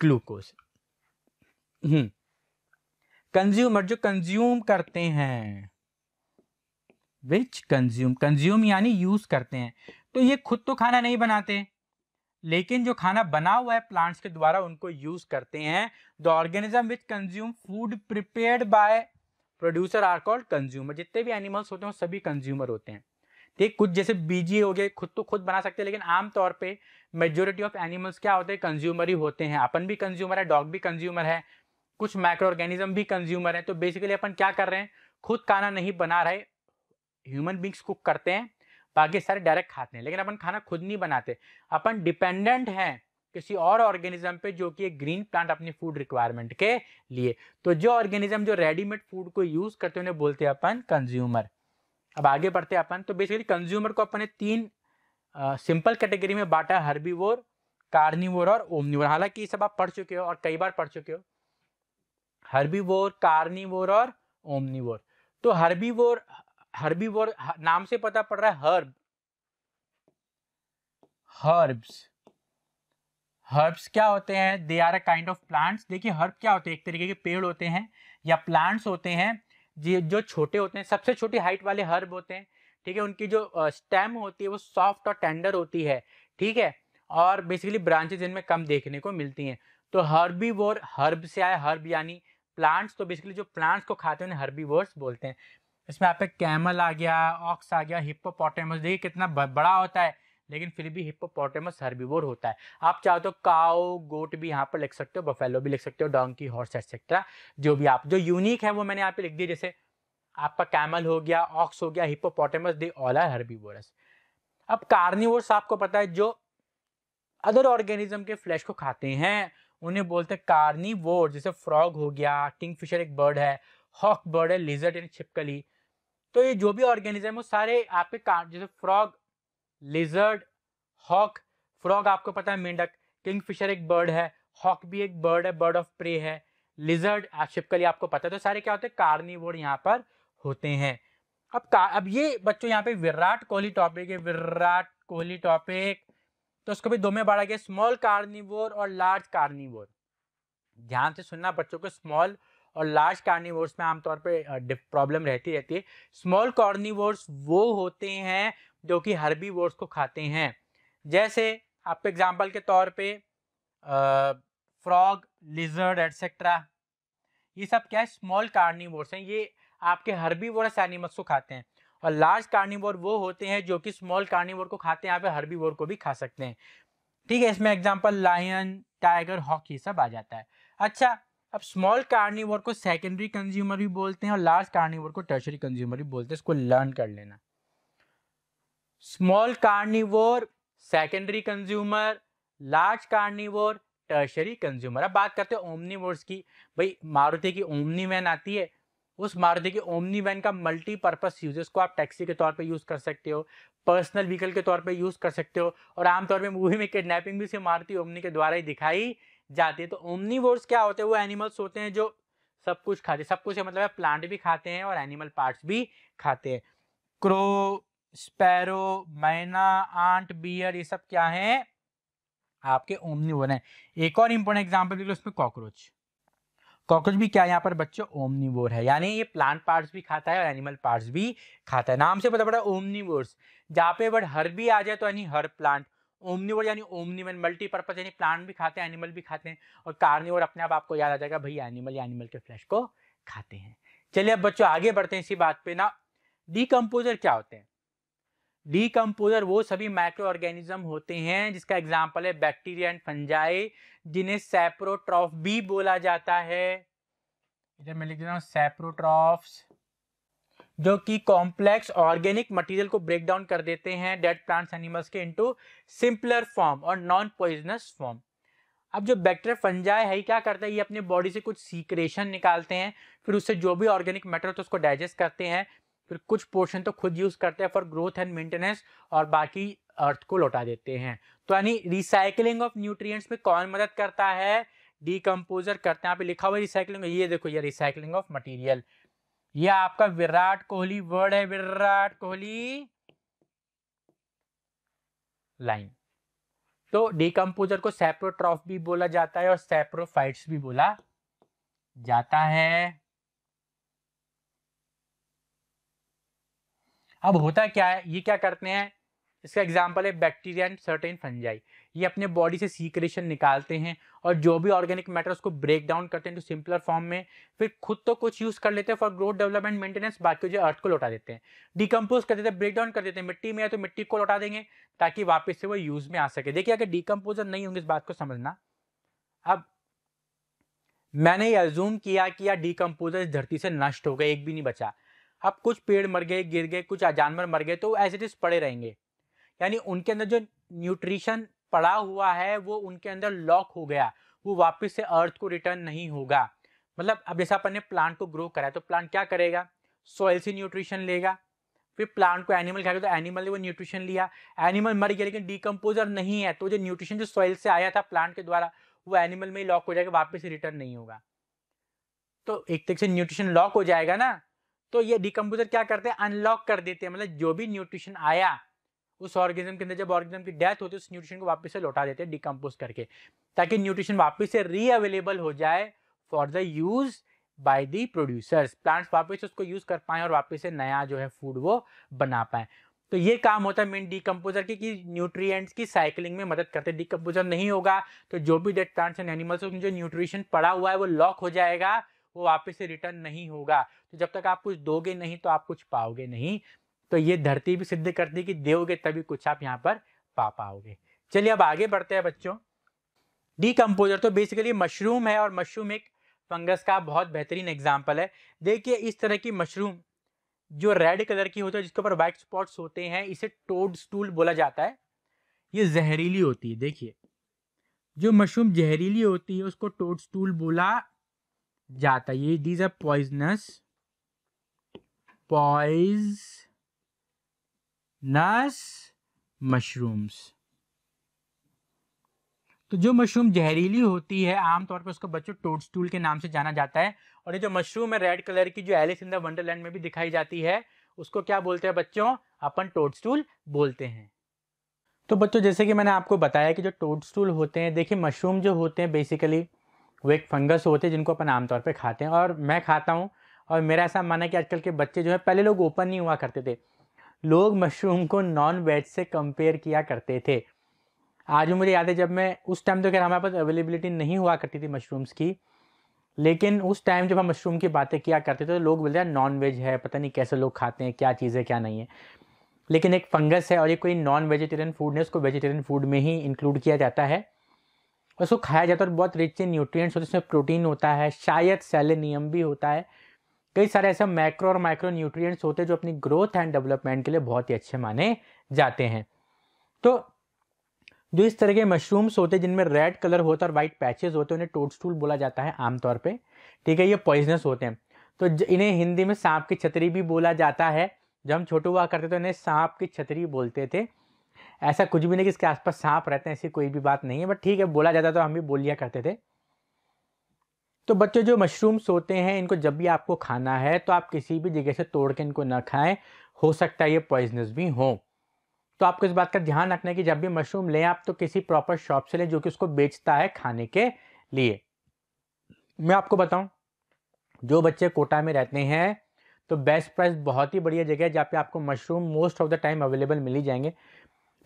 glucose consumer जो कंज्यूम करते हैं विच कंज्यूम कंज्यूम यानी यूज़ करते हैं तो ये खुद तो खाना नहीं बनाते लेकिन जो खाना बना हुआ है प्लांट्स के द्वारा उनको यूज करते हैं the organism which consume food prepared by producer are called consumer जितने भी एनिमल्स होते हैं सभी कंज्यूमर होते हैं ठीक कुछ जैसे बीजी हो गए खुद तो खुद बना सकते हैं लेकिन आमतौर पे मेजोरिटी ऑफ एनिमल्स क्या होते हैं कंज्यूमर ही होते हैं अपन भी कंज्यूमर है डॉग भी कंज्यूमर है कुछ माइक्रो ऑर्गेनिज्म भी कंज्यूमर है तो बेसिकली अपन क्या कर रहे हैं खुद खाना नहीं बना रहे ह्यूमन बींग्स कुक करते हैं बाकी सारे डायरेक्ट खाते हैं लेकिन अपन खाना खुद नहीं बनाते अपन डिपेंडेंट हैं किसी और ऑर्गेनिज्म पे जो कि एक ग्रीन प्लांट अपनी फूड रिक्वायरमेंट के लिए तो जो ऑर्गेनिज्म जो रेडीमेड फूड को यूज करते हैं उन्हें बोलते हैं अपन कंज्यूमर अब आगे बढ़ते हैं अपन तो बेसिकली कंज्यूमर को अपने ने तीन सिंपल कैटेगरी में बांटा हर्बीवोर कार्निवोर और ओमनिवोर हालांकि ये सब आप पढ़ चुके हो और कई बार पढ़ चुके हो हर्बीवोर कार्निवोर और ओमनिवोर तो हर्बीवोर हर्बी वर्ग नाम से पता पड़ रहा है हर्ब हर्ब्स हर्ब्स क्या होते हैं they are a kind of plants देखिए हर्ब क्या होते हैं एक तरीके के पेड़ होते हैं या प्लांट्स होते हैं जो छोटे होते हैं सबसे छोटी हाइट वाले हर्ब होते हैं ठीक है उनकी जो स्टेम होती है वो सॉफ्ट और टेंडर होती है ठीक है और बेसिकली ब्रांचेज इनमें कम देखने को मिलती हैं तो हर्बी वोर हर्ब से आए हर्ब यानी प्लांट्स तो बेसिकली जो प्लांट्स को खाते हैं उन्हें हर्बी बोलते हैं इसमें आप कैमल आ गया ऑक्स आ गया हिप्पोपोटेमस देखिए कितना बड़ा होता है लेकिन फिर भी हिप्पोपोटेमस हर्बीवोर होता है आप चाहो तो काओ गोट भी यहाँ पर लिख सकते हो बफेलो भी लिख सकते हो डोंकी हॉर्स एक्सेट्रा जो भी आप जो यूनिक है वो मैंने यहाँ पे लिख दी जैसे आपका कैमल हो गया ऑक्स हो गया hippopotamus they all are herbivorous अब कार्निवोर्स आपको पता है जो अदर ऑर्गेनिज्म के फ्लैश को खाते हैं उन्हें बोलते हैं कार्निवोर जैसे फ्रॉग हो गया किंगफिशर एक बर्ड है हॉक बर्ड है लिजर्ट एंड छिपकली तो ये जो भी ऑर्गेनिज्म है वो सारे आपके कार्ड जैसे फ्रॉग लिजर्ड हॉक फ्रॉग आपको पता है मेंढक किंग फिशर एक बर्ड है हॉक भी एक बर्ड है बर्ड ऑफ प्रे है लिजर्ड छिपकली आपको पता है तो सारे क्या होते हैं कार्निवोड यहाँ पर होते हैं अब का अब ये बच्चों यहाँ पे विराट कोहली टॉपिक है विराट कोहली टॉपिक तो उसको भी दो में बांटा गया स्मॉल कार्निवोर और लार्ज कार्निवोर ध्यान से सुनना बच्चों को स्मॉल और लार्ज कार्निवोर्स में आमतौर पर प्रॉब्लम रहती रहती है स्मॉल कॉर्निवोर्स वो होते हैं जो कि हर्बीवोर्स को खाते हैं जैसे आपको एग्जाम्पल के तौर पर फ्रॉग लिजर्ड एटसेट्रा ये सब क्या है स्मॉल कार्निवोर्स हैं ये आपके हर्बीवोरस एनिमल्स को खाते हैं और लार्ज कार्निवोर वो होते हैं जो कि स्मॉल कार्निवोर को खाते हैं यहाँ पे हर्बीवोर को भी खा सकते हैं ठीक है इसमें एग्जाम्पल लायन टाइगर हॉक ये सब आ जाता है अच्छा अब स्मॉल कार्निवर को सेकेंडरी कंज्यूमर भी बोलते हैं और लार्ज कार्निवर को टर्शरी कंज्यूमर भी बोलते हैं इसको लर्न कर लेना small carnivore secondary consumer large carnivore tertiary consumer अब बात करते हैं ओमनीवर्स की भाई मारुति की ओमनी वैन आती है उस मारुति की ओमनी वैन का मल्टीपर्पज़ यूज को आप टैक्सी के तौर पर यूज़ कर सकते हो पर्सनल व्हीकल के तौर पर यूज़ कर सकते हो और आमतौर पर मूवी में किडनैपिंग भी इसे मारुति ओमनी के द्वारा ही दिखाई जाती है तो ओमनीवोर्स क्या होते हैं वो एनिमल्स होते हैं जो सब कुछ खाते सब कुछ है मतलब है प्लांट भी खाते हैं और एनिमल पार्ट्स भी खाते हैं crow sparrow myna ant bear ये सब क्या है आपके वोर हैं एक और इम्पोर्टेंट एग्जाम्पल देख लो उसमें कॉकरोच कॉकरोच भी क्या यहाँ पर बच्चों ओमनीवोर है यानी ये प्लांट पार्ट्स भी खाता है और एनिमल पार्ट्स भी खाता है नाम से पता पड़ा ओमनीवोर्स जहाँ पे बट हर भी आ जाए तो यानी हर प्लांट ओमनीवर यानी ओमनीवन मल्टीपर्पज यानी प्लांट भी खाते हैं एनिमल भी खाते हैं और कार्निवर अपने आप आपको याद आ जाएगा भाई एनिमल या एनिमल के फ्लैश को खाते हैं चलिए अब बच्चों आगे बढ़ते हैं इसी बात पे ना डीकम्पोजर क्या होते हैं डीकम्पोजर वो सभी माइक्रो ऑर्गेनिज्म होते हैं जिसका एग्जाम्पल है बैक्टीरिया एंड फंजाई जिन्हें सेप्रोट्रॉफ भी बोला जाता है इधर मैं लिख दे रहा हूँ सेप्रोट्रॉफ्स जो कि कॉम्प्लेक्स ऑर्गेनिक मटेरियल को ब्रेक डाउन कर देते हैं डेड प्लांट्स एनिमल्स के इनटू सिंपलर फॉर्म और नॉन पॉइजनस फॉर्म अब जो बैक्टेरिया फंजाई है क्या करता है ये अपने बॉडी से कुछ सीक्रेशन निकालते हैं फिर उससे जो भी ऑर्गेनिक मैटर तो उसको डाइजेस्ट करते हैं फिर कुछ पोर्शन तो खुद यूज़ करते हैं फॉर ग्रोथ एंड मेंटेनेंस और बाकी अर्थ को लौटा देते हैं तो यानी रिसाइकलिंग ऑफ न्यूट्रिएंट्स में कौन मदद करता है डिकम्पोजर करते हैं यहाँ पे लिखा हुआ रिसाइकलिंग ये देखो ये रिसाइकलिंग ऑफ मटेरियल ये आपका विराट कोहली वर्ड है विराट कोहली लाइन तो डिकम्पोजर को सेप्रोट्रॉफ भी बोला जाता है और सेप्रोफाइट्स भी बोला जाता है अब होता क्या है ये क्या करते हैं इसका एग्जाम्पल है बैक्टीरिया एंड सर्टेन फंजाई ये अपने बॉडी से सीक्रेशन निकालते हैं और जो भी ऑर्गेनिक मैटर उसको ब्रेक डाउन करते हैं टू तो सिंपलर फॉर्म में फिर खुद तो कुछ यूज़ कर लेते हैं फॉर ग्रोथ डेवलपमेंट मेंटेनेंस बाकी जो अर्थ को लौटा देते हैं डिकम्पोज कर देते हैं ब्रेक डाउन कर देते हैं मिट्टी में आए तो मिट्टी को लौटा देंगे ताकि वापस से वो यूज़ में आ सके देखिए अगर डिकम्पोजर नहीं होंगे इस बात को समझना अब मैंने ये अज्यूम किया कि यार डिकम्पोजर इस धरती से नष्ट हो गए एक भी नहीं बचा अब कुछ पेड़ मर गए गिर गए कुछ जानवर मर गए तो एज इट इज़ पड़े रहेंगे यानी उनके अंदर जो न्यूट्रिशन पड़ा हुआ है वो उनके अंदर लॉक हो गया वो वापस से अर्थ को रिटर्न नहीं होगा मतलब अब जैसा अपन ने प्लांट को ग्रो करा तो प्लांट क्या करेगा सॉइल से न्यूट्रिशन लेगा फिर प्लांट को एनिमल खाएगा तो एनिमल ने वो न्यूट्रिशन लिया एनिमल मर गया लेकिन डिकम्पोजर नहीं है तो जो न्यूट्रिशन जो सॉइल से आया था प्लांट के द्वारा वो एनिमल में ही लॉक हो जाएगा वापस रिटर्न नहीं होगा तो एक तरीके से न्यूट्रिशन लॉक हो जाएगा ना तो ये डिकम्पोजर क्या करते हैं अनलॉक कर देते हैं मतलब जो भी न्यूट्रिशन आया उस ऑर्गेनिज्म के अंदर जब ऑर्गेनिज्म की डेथ होती है उस न्यूट्रिशन को वापस से लौटा देते हैं डिकम्पोज करके ताकि न्यूट्रिशन वापस से रीअवेलेबल हो जाए for the use by the producers plants वापस उसको यूज कर पाए और वापस से नया जो है फूड वो बना पाए तो ये काम होता है मेन डिकम्पोजर की कि न्यूट्रिएंट्स की साइकिलिंग में मदद करते हैं डिकम्पोजर नहीं होगा तो जो भी डेड प्लांट्स एंड एनिमल्स उनमें जो न्यूट्रिशन पड़ा हुआ है वो लॉक हो जाएगा वो वापस से रिटर्न नहीं होगा तो जब तक आप कुछ दोगे नहीं तो आप कुछ पाओगे नहीं तो ये धरती भी सिद्ध करती कि देोगे तभी कुछ आप यहाँ पर पा पाओगे चलिए अब आगे बढ़ते हैं बच्चों डीकम्पोजर तो बेसिकली मशरूम है और मशरूम एक फंगस का बहुत बेहतरीन एग्जाम्पल है देखिए इस तरह की मशरूम जो रेड कलर की होती है जिसके ऊपर व्हाइट स्पॉट्स होते हैं इसे टोड स्टूल बोला जाता है ये जहरीली होती है देखिए जो मशरूम जहरीली होती है उसको टोड स्टूल बोला जाता है ये these a poisonous poisonous mushrooms तो जो मशरूम जहरीली होती है आमतौर पर उसको बच्चों टोडस्टूल के नाम से जाना जाता है और ये जो मशरूम है रेड कलर की जो एलिस इन द वंडरलैंड में भी दिखाई जाती है उसको क्या बोलते हैं बच्चों अपन टोडस्टूल बोलते हैं तो बच्चों जैसे कि मैंने आपको बताया कि जो टोडस्टूल होते हैं देखिए मशरूम जो होते हैं बेसिकली वो एक फंगस होते हैं जिनको अपन आमतौर पर खाते हैं और मैं खाता हूँ और मेरा ऐसा मानना है कि आजकल के बच्चे जो है पहले लोग ओपन नहीं हुआ करते थे लोग मशरूम को नॉन वेज से कंपेयर किया करते थे आज मुझे याद है जब मैं उस टाइम तो खैर हमारे पास अवेलेबिलिटी नहीं हुआ करती थी मशरूम्स की लेकिन उस टाइम जब हम मशरूम की बातें किया करते थे तो लोग बोलते हैं नॉन वेज है पता नहीं कैसे लोग खाते हैं क्या चीज़ है क्या नहीं है लेकिन एक फंगस है और ये कोई नॉन वेजिटेरियन फूड नहीं उसको वेजिटेरियन फूड में ही इंक्लूड किया जाता है उसको खाया जाता है और बहुत रिच इन न्यूट्रिएंट्स होते हैं उसमें प्रोटीन होता है शायद सेलेनियम भी होता है कई सारे ऐसे मैक्रो और माइक्रो न्यूट्रिएंट्स होते हैं जो अपनी ग्रोथ एंड डेवलपमेंट के लिए बहुत ही अच्छे माने जाते हैं तो जो इस तरह के मशरूम्स होते हैं जिनमें रेड कलर होता है और वाइट पैचेस होते हैं उन्हें टोटस्टूल बोला जाता है आमतौर पर ठीक है ये पॉइजनस होते हैं तो इन्हें हिंदी में सांप की छतरी भी बोला जाता है जब हम छोटे हुआ करते थे तो इन्हें सांप की छतरी बोलते थे ऐसा कुछ भी नहीं कि इसके आसपास सांप रहते हैं ऐसी कोई भी बात नहीं है बट ठीक है बोला जाता तो हम भी बोल लिया करते थे तो बच्चों जो मशरूम्स होते हैं इनको जब भी आपको खाना है तो आप किसी भी जगह से तोड़ के इनको ना खाएं हो सकता है ये पॉइजनस भी हों तो आपको इस बात का ध्यान रखना है कि जब भी मशरूम लें आप तो किसी प्रॉपर शॉप से लें जो कि उसको बेचता है खाने के लिए मैं आपको बताऊं जो बच्चे कोटा में रहते हैं तो बेस्ट प्राइस बहुत ही बढ़िया जगह है जहाँ पे आपको mushroom most of the time available मिल ही जाएंगे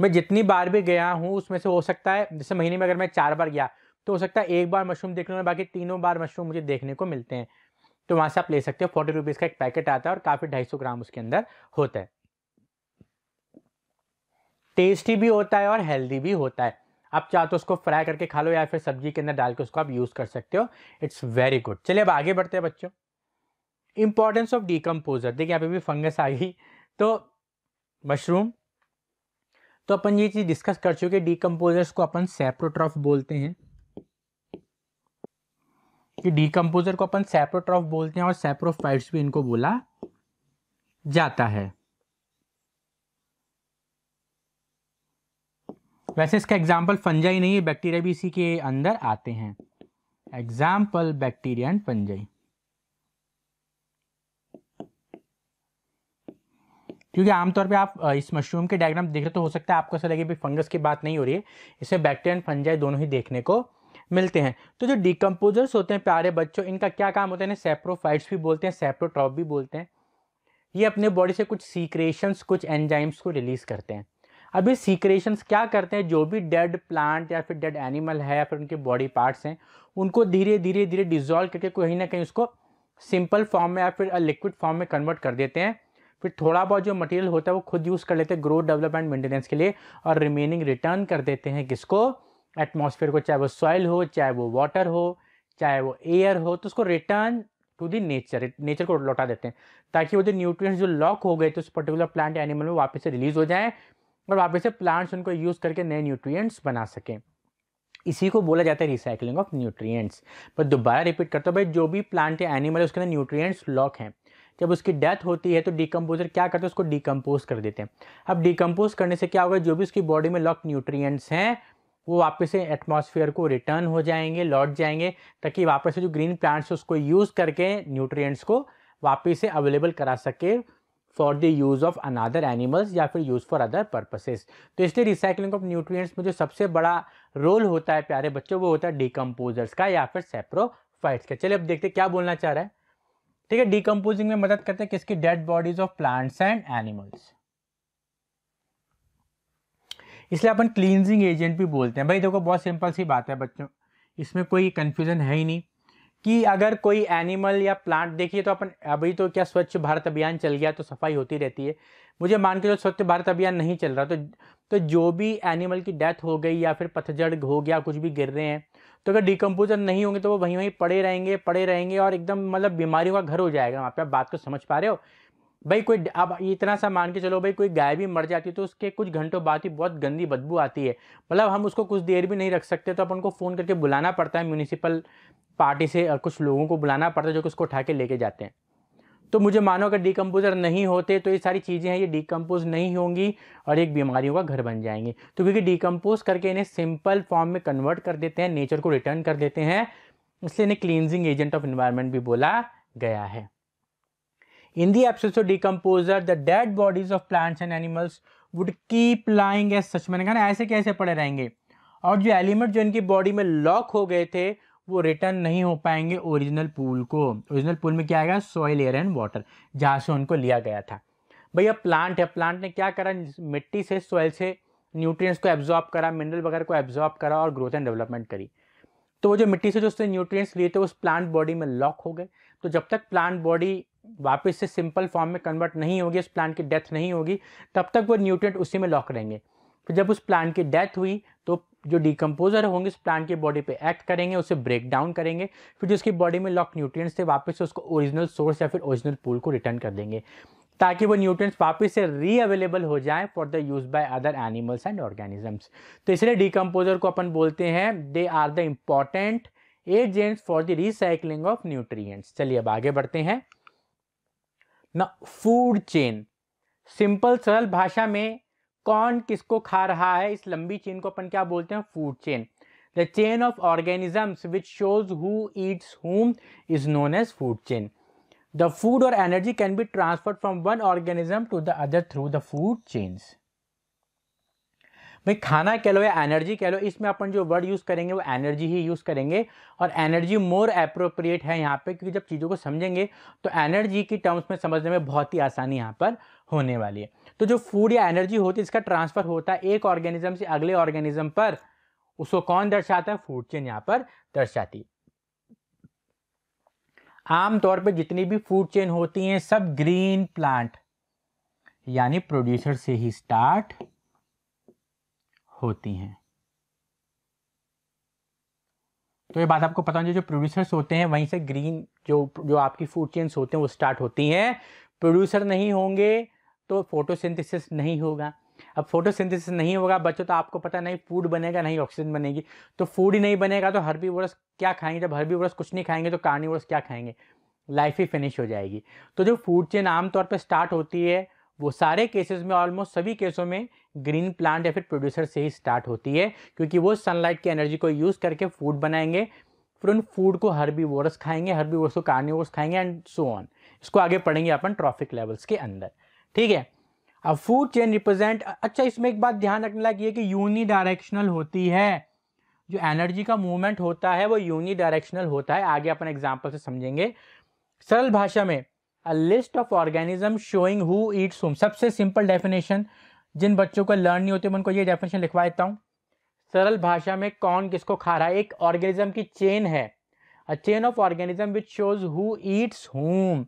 मैं जितनी बार भी गया हूँ उसमें से हो सकता है जैसे महीने में अगर मैं चार बार गया तो हो सकता है एक बार मशरूम देखने में बाकी तीनों बार मशरूम मुझे देखने को मिलते हैं तो वहाँ से आप ले सकते हो फोर्टी रुपीज़ का एक पैकेट आता है और काफ़ी ढाई सौ ग्राम उसके अंदर होता है टेस्टी भी होता है और हेल्दी भी होता है आप चाहे तो उसको फ्राई करके खा लो या फिर सब्जी के अंदर डाल के उसको आप यूज़ कर सकते हो इट्स वेरी गुड चलिए अब आगे बढ़ते हैं बच्चों इंपॉर्टेंस ऑफ डीकम्पोजर देखिए यहाँ पे भी फंगस आ गई तो मशरूम तो अपन ये चीज़ डिस्कस कर चुके डीकम्पोजर्स को अपन सेप्रोट्रॉफ बोलते हैं कि डीकम्पोजर को अपन सेप्रोट्रॉफ बोलते हैं और सेप्रोफाइट्स भी इनको बोला जाता है वैसे इसका एग्जाम्पल फंजाई नहीं है बैक्टीरिया भी इसी के अंदर आते हैं एग्जाम्पल बैक्टीरिया एंड फंजाई क्योंकि आमतौर पे आप इस मशरूम के डायग्राम देख रहे तो हो सकता है आपको ऐसा लगे भी फंगस की बात नहीं हो रही है इसे बैक्टीरिया एंड फंजाई दोनों ही देखने को मिलते हैं तो जो डिकम्पोजर्स होते हैं प्यारे बच्चों इनका क्या काम होता है इन्हें सेप्रोफाइट्स भी बोलते हैं सेप्रोट्रॉप भी बोलते हैं ये अपने बॉडी से कुछ सीक्रेशंस कुछ एंजाइम्स को रिलीज़ करते हैं अब ये सीक्रेशंस क्या करते हैं जो भी डेड प्लांट या फिर डेड एनिमल है या फिर उनके बॉडी पार्ट्स हैं उनको धीरे धीरे धीरे डिजॉल्व करके कहीं ना कहीं उसको सिंपल फॉर्म में या फिर लिक्विड फॉर्म में कन्वर्ट कर देते हैं फिर थोड़ा बहुत जो मटेरियल होता है वो खुद यूज़ कर लेते हैं ग्रोथ डेवलपमेंट मेंटेनेंस के लिए और रिमेनिंग रिटर्न कर देते हैं किसको एटमॉस्फेयर को चाहे वो सॉइल हो चाहे वो वाटर हो चाहे वो एयर हो तो उसको return to the nature nature को लौटा देते हैं ताकि वो जो न्यूट्रिएंट्स जो लॉक हो गए तो उस पर्टिकुलर प्लांट एनिमल में वापस से रिलीज हो जाए और वापस से प्लांट्स उनको यूज़ करके नए न्यूट्रिएंट्स बना सकें इसी को बोला जाता है रिसाइकलिंग ऑफ न्यूट्रिएंट्स पर दोबारा रिपीट करता हूँ भाई जो भी प्लांट या एनिमल है उसके अंदर न्यूट्रिएंट्स लॉक हैं जब उसकी डेथ होती है तो डिकम्पोजर क्या करते हैं उसको डिकम्पोज कर देते हैं अब डिकम्पोज करने से क्या होगा जो भी उसकी बॉडी में लॉक न्यूट्रिएंट्स हैं वो वापस से एटमॉस्फेयर को रिटर्न हो जाएंगे लौट जाएंगे ताकि वापस से जो ग्रीन प्लांट्स उसको यूज़ करके न्यूट्रिएंट्स को वापस से अवेलेबल करा सके for the use of another animals या फिर यूज़ फॉर अदर पर्पसेस तो इसलिए रिसाइकलिंग ऑफ न्यूट्रिएंट्स में जो सबसे बड़ा रोल होता है प्यारे बच्चों वो होता है डिकम्पोजर्स का या फिर सेप्रोफाइट्स का चलिए अब देखते क्या बोलना चाह रहा है ठीक है डिकम्पोजिंग में मदद करते हैं किसकी dead bodies of plants and animals इसलिए अपन क्लींजिंग एजेंट भी बोलते हैं भाई देखो बहुत सिंपल सी बात है बच्चों इसमें कोई कन्फ्यूज़न है ही नहीं कि अगर कोई एनिमल या प्लांट देखिए तो अपन अभी तो क्या स्वच्छ भारत अभियान चल गया तो सफाई होती रहती है मुझे मान के जो स्वच्छ भारत अभियान नहीं चल रहा तो तो जो भी एनिमल की डेथ हो गई या फिर पथझड़ हो गया कुछ भी गिर रहे हैं तो अगर डिकम्पोजन नहीं होंगे तो वो वहीं वहीं पड़े रहेंगे पड़े रहेंगे और एकदम मतलब बीमारियों का घर हो जाएगा वहाँ पे आप बात को समझ पा रहे हो भाई कोई आप इतना सा मान के चलो भाई कोई गाय भी मर जाती है तो उसके कुछ घंटों बाद ही बहुत गंदी बदबू आती है मतलब हम उसको कुछ देर भी नहीं रख सकते तो अपन को फ़ोन करके बुलाना पड़ता है म्यूनिसिपल पार्टी से और कुछ लोगों को बुलाना पड़ता है जो कि उसको उठा के लेके जाते हैं तो मुझे मानो अगर डिकम्पोजर नहीं होते तो ये सारी चीज़ें हैं ये डिकम्पोज नहीं होंगी और एक बीमारियों का घर बन जाएंगी तो क्योंकि डिकम्पोज करके इन्हें सिंपल फॉर्म में कन्वर्ट कर देते हैं नेचर को रिटर्न कर देते हैं इसलिए इन्हें क्लिनजिंग एजेंट ऑफ इन्वायरमेंट भी बोला गया है In the absence of decomposer, the dead bodies of plants and animals would keep lying as such. मैंने कहा ना ऐसे कैसे पड़े रहेंगे और जो एलिमेंट जो इनकी बॉडी में लॉक हो गए थे वो रिटर्न नहीं हो पाएंगे ओरिजिनल पूल को ओरिजिनल पूल में क्या आएगा सॉइल एयर एंड वाटर जहाँ से उनको लिया गया था भैया प्लांट है प्लांट ने क्या करा मिट्टी से सॉइल से न्यूट्रिएंट्स को एब्जॉर्ब करा मिनरल वगैरह को एब्जॉर्ब करा और ग्रोथ एंड डेवलपमेंट करी तो वो जो मिट्टी से जो उसने न्यूट्रिएंट्स लिए थे उस प्लांट बॉडी में लॉक हो गए तो जब तक प्लांट बॉडी वापस से सिंपल फॉर्म में कन्वर्ट नहीं होगी उस प्लांट की डेथ नहीं होगी तब तक वो न्यूट्रेंट उसी में लॉक रहेंगे तो जब उस प्लांट की डेथ हुई तो जो डिकम्पोजर होंगे उस प्लांट की बॉडी पे एक्ट करेंगे उसे ब्रेक डाउन करेंगे फिर जो उसकी बॉडी में लॉक न्यूट्रिएंट्स थे वापस से उसको ओरिजिनल सोर्स या फिर ओरिजिनल पूल को रिटर्न कर देंगे ताकि वो न्यूट्रिएंट्स वापस से री अवेलेबल हो जाए for the use by other animals and organisms तो इसलिए डिकम्पोजर को अपन बोलते हैं they are the important agents for the recycling of nutrients चलिए अब आगे बढ़ते हैं ना फूड चेन सिंपल सरल भाषा में कौन किसको खा रहा है इस लंबी चेन को अपन क्या बोलते हैं food chain the chain of organisms which shows who eats whom is known as food chain the food or energy can be transferred from one organism to the other through the food chains भाई खाना कह लो या energy कह लो इसमें अपन जो word use करेंगे वो energy ही use करेंगे और एनर्जी मोर अप्रोप्रिएट है यहाँ पे क्योंकि जब चीज़ों को समझेंगे तो एनर्जी की टर्म्स में समझने में बहुत ही आसानी यहाँ पर होने वाली है तो जो फूड या एनर्जी होती है इसका ट्रांसफ़र होता है एक ऑर्गेनिज्म से अगले ऑर्गेनिज्म पर उसको कौन दर्शाता है फूड चेन यहाँ पर दर्शाती है आमतौर पर जितनी भी फूड चेन होती हैं सब ग्रीन प्लांट यानी प्रोड्यूसर से ही स्टार्ट होती हैं तो ये बात आपको पता होनी जो प्रोड्यूसर्स होते हैं वहीं से ग्रीन जो जो आपकी फूड चेन्स होते हैं वो स्टार्ट होती हैं प्रोड्यूसर नहीं होंगे तो फोटोसिंथेसिस नहीं होगा अब फोटोसिंथेसिस नहीं होगा बच्चों तो आपको पता नहीं फूड बनेगा नहीं ऑक्सीजन बनेगी तो फूड ही नहीं बनेगा तो भी वर्ष क्या खाएंगे जब भी वर्ष कुछ नहीं खाएंगे तो वर्ष क्या खाएंगे लाइफ ही फिनिश हो जाएगी तो जो फूड चेन आमतौर पर स्टार्ट होती है वो सारे केसेस में ऑलमोस्ट सभी केसों में ग्रीन प्लांट या फिर प्रोड्यूसर से ही स्टार्ट होती है क्योंकि वो सनलाइट की एनर्जी को यूज़ करके फूड बनाएंगे फिर उन फूड को वोरस खाएंगे वोरस को कार्निवोरस खाएंगे एंड सो ऑन इसको आगे पढ़ेंगे अपन ट्रॉफिक लेवल्स के अंदर ठीक है अब फूड चेन रिप्रेजेंट अच्छा इसमें एक बात ध्यान रखने लायक ये कि यूनी डायरेक्शनल होती है जो एनर्जी का मूवमेंट होता है वो यूनी डायरेक्शनल होता है आगे अपन एग्जाम्पल से समझेंगे सरल भाषा में a list of organism showing who eats whom सबसे सिंपल डेफिनेशन जिन बच्चों को लर्न नहीं होती मैं उनको ये डेफिनेशन लिखवा देता हूँ सरल भाषा में कौन किसको खा रहा है एक ऑर्गेनिज्म की चेन है a chain of organism which shows who eats whom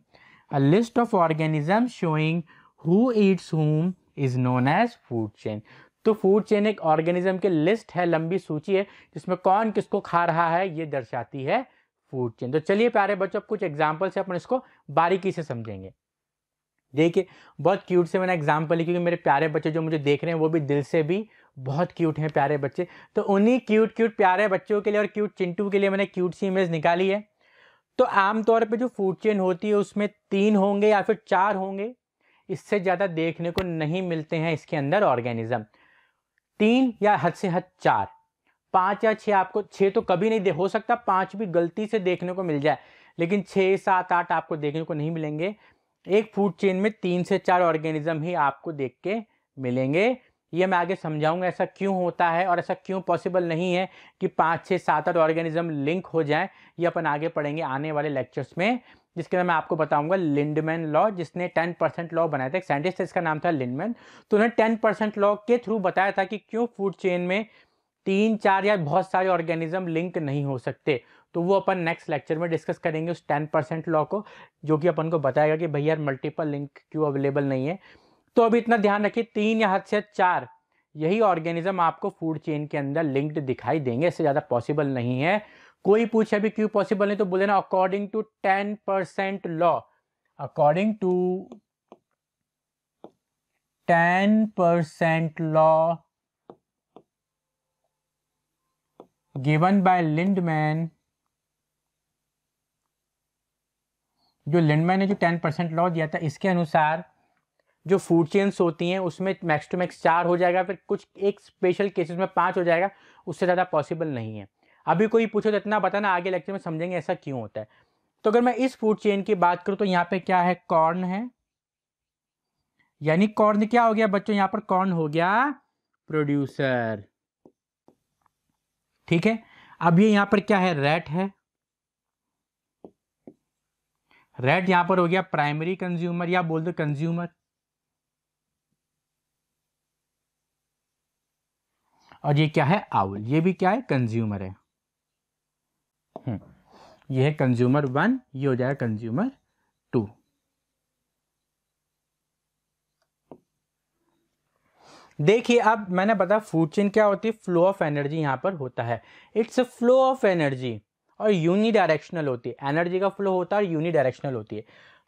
a list of organism showing who eats whom is known as food chain तो फूड चेन एक ऑर्गेनिज्म की लिस्ट है लंबी सूची है जिसमें कौन किसको खा रहा है ये दर्शाती है फूड चेन तो चलिए प्यारे बच्चों कुछ एग्जाम्पल से अपन इसको बारीकी से समझेंगे देखिए बहुत क्यूट से मैंने एग्जाम्पल ली क्योंकि मेरे प्यारे बच्चे जो मुझे देख रहे हैं वो भी दिल से भी बहुत क्यूट हैं प्यारे बच्चे तो उन्हीं क्यूट क्यूट प्यारे बच्चों के लिए और क्यूट चिंटू के लिए मैंने क्यूट सी इमेज निकाली है तो आमतौर पर जो फूड चेन होती है उसमें तीन होंगे या फिर चार होंगे इससे ज़्यादा देखने को नहीं मिलते हैं इसके अंदर ऑर्गेनिज्म तीन या हद से हद चार पाँच या छः आपको छः तो कभी नहीं दे हो सकता पाँच भी गलती से देखने को मिल जाए लेकिन छः सात आठ आपको देखने को नहीं मिलेंगे एक फूड चेन में तीन से चार ऑर्गेनिज्म ही आपको देख के मिलेंगे ये मैं आगे समझाऊंगा ऐसा क्यों होता है और ऐसा क्यों पॉसिबल नहीं है कि पाँच छः सात आठ ऑर्गेनिज्म लिंक हो जाए ये अपन आगे पढ़ेंगे आने वाले लेक्चर्स में जिसके मैं आपको बताऊंगा लिंडमैन लॉ जिसने 10 परसेंट लॉ बनाया था एक साइंटिस्ट इसका नाम था लिंडमैन तो उन्होंने टेन परसेंट लॉ के थ्रू बताया था कि क्यों फूड चेन में तीन चार या बहुत सारे ऑर्गेनिज्म लिंक नहीं हो सकते तो वो अपन नेक्स्ट लेक्चर में डिस्कस करेंगे उस टेन परसेंट लॉ को जो कि अपन को बताएगा कि भैया मल्टीपल लिंक क्यों अवेलेबल नहीं है तो अभी इतना ध्यान रखिए तीन या हद से चार यही ऑर्गेनिज्म आपको फूड चेन के अंदर लिंक्ड दिखाई देंगे इससे ज़्यादा पॉसिबल नहीं है कोई पूछे अभी क्यों पॉसिबल नहीं तो बोले ना according to ten percent law according to ten percent law given by Lindeman जो लिंडमैन ने जो टेन परसेंट लॉ दिया था इसके अनुसार जो फूड चेन्स होती हैं उसमें मैक्स टू मैक्स चार हो जाएगा फिर कुछ एक स्पेशल केसेस में पाँच हो जाएगा उससे ज़्यादा पॉसिबल नहीं है अभी कोई पूछो तो इतना बताना आगे लेक्चर में समझेंगे ऐसा क्यों होता है तो अगर मैं इस फूड चेन की बात करूँ तो यहाँ पे क्या है कॉर्न है यानी कॉर्न क्या हो गया बच्चों यहाँ पर कॉर्न हो गया प्रोड्यूसर ठीक है अब ये यहाँ पर क्या है रेट है रेड यहां पर हो गया प्राइमरी कंज्यूमर या बोल दो कंज्यूमर और ये क्या है आउल ये भी क्या है कंज्यूमर है हम्म। ये है कंज्यूमर वन ये हो जाएगा कंज्यूमर टू देखिए अब मैंने बताया फूड चेन क्या होती है फ्लो ऑफ एनर्जी यहां पर होता है it's a flow of energy और यूनी डायरेक्शनल होती है एनर्जी का फ्लो होता है और यूनी डायरेक्शनल होती है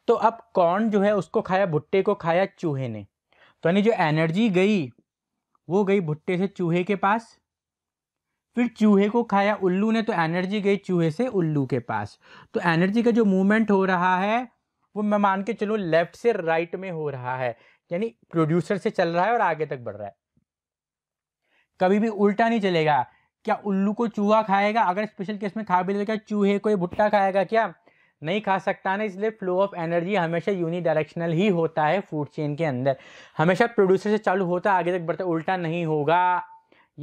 तो अब कौन जो है उसको खाया भुट्टे को खाया चूहे ने तो यानी जो एनर्जी गई वो गई भुट्टे से चूहे के पास फिर चूहे को खाया उल्लू ने तो एनर्जी गई चूहे से उल्लू के पास तो एनर्जी का जो मूवमेंट हो रहा है वो मैं मान के चलो लेफ्ट से राइट में हो रहा है यानी प्रोड्यूसर से चल रहा है और आगे तक बढ़ रहा है कभी भी उल्टा नहीं चलेगा क्या उल्लू को चूहा खाएगा अगर स्पेशल केस में खा भी लेगा चूहे को ये भुट्टा खाएगा क्या नहीं खा सकता ना इसलिए फ्लो ऑफ एनर्जी हमेशा यूनि डायरेक्शनल ही होता है फूड चेन के अंदर हमेशा प्रोड्यूसर से चालू होता है आगे तक बढ़ता उल्टा नहीं होगा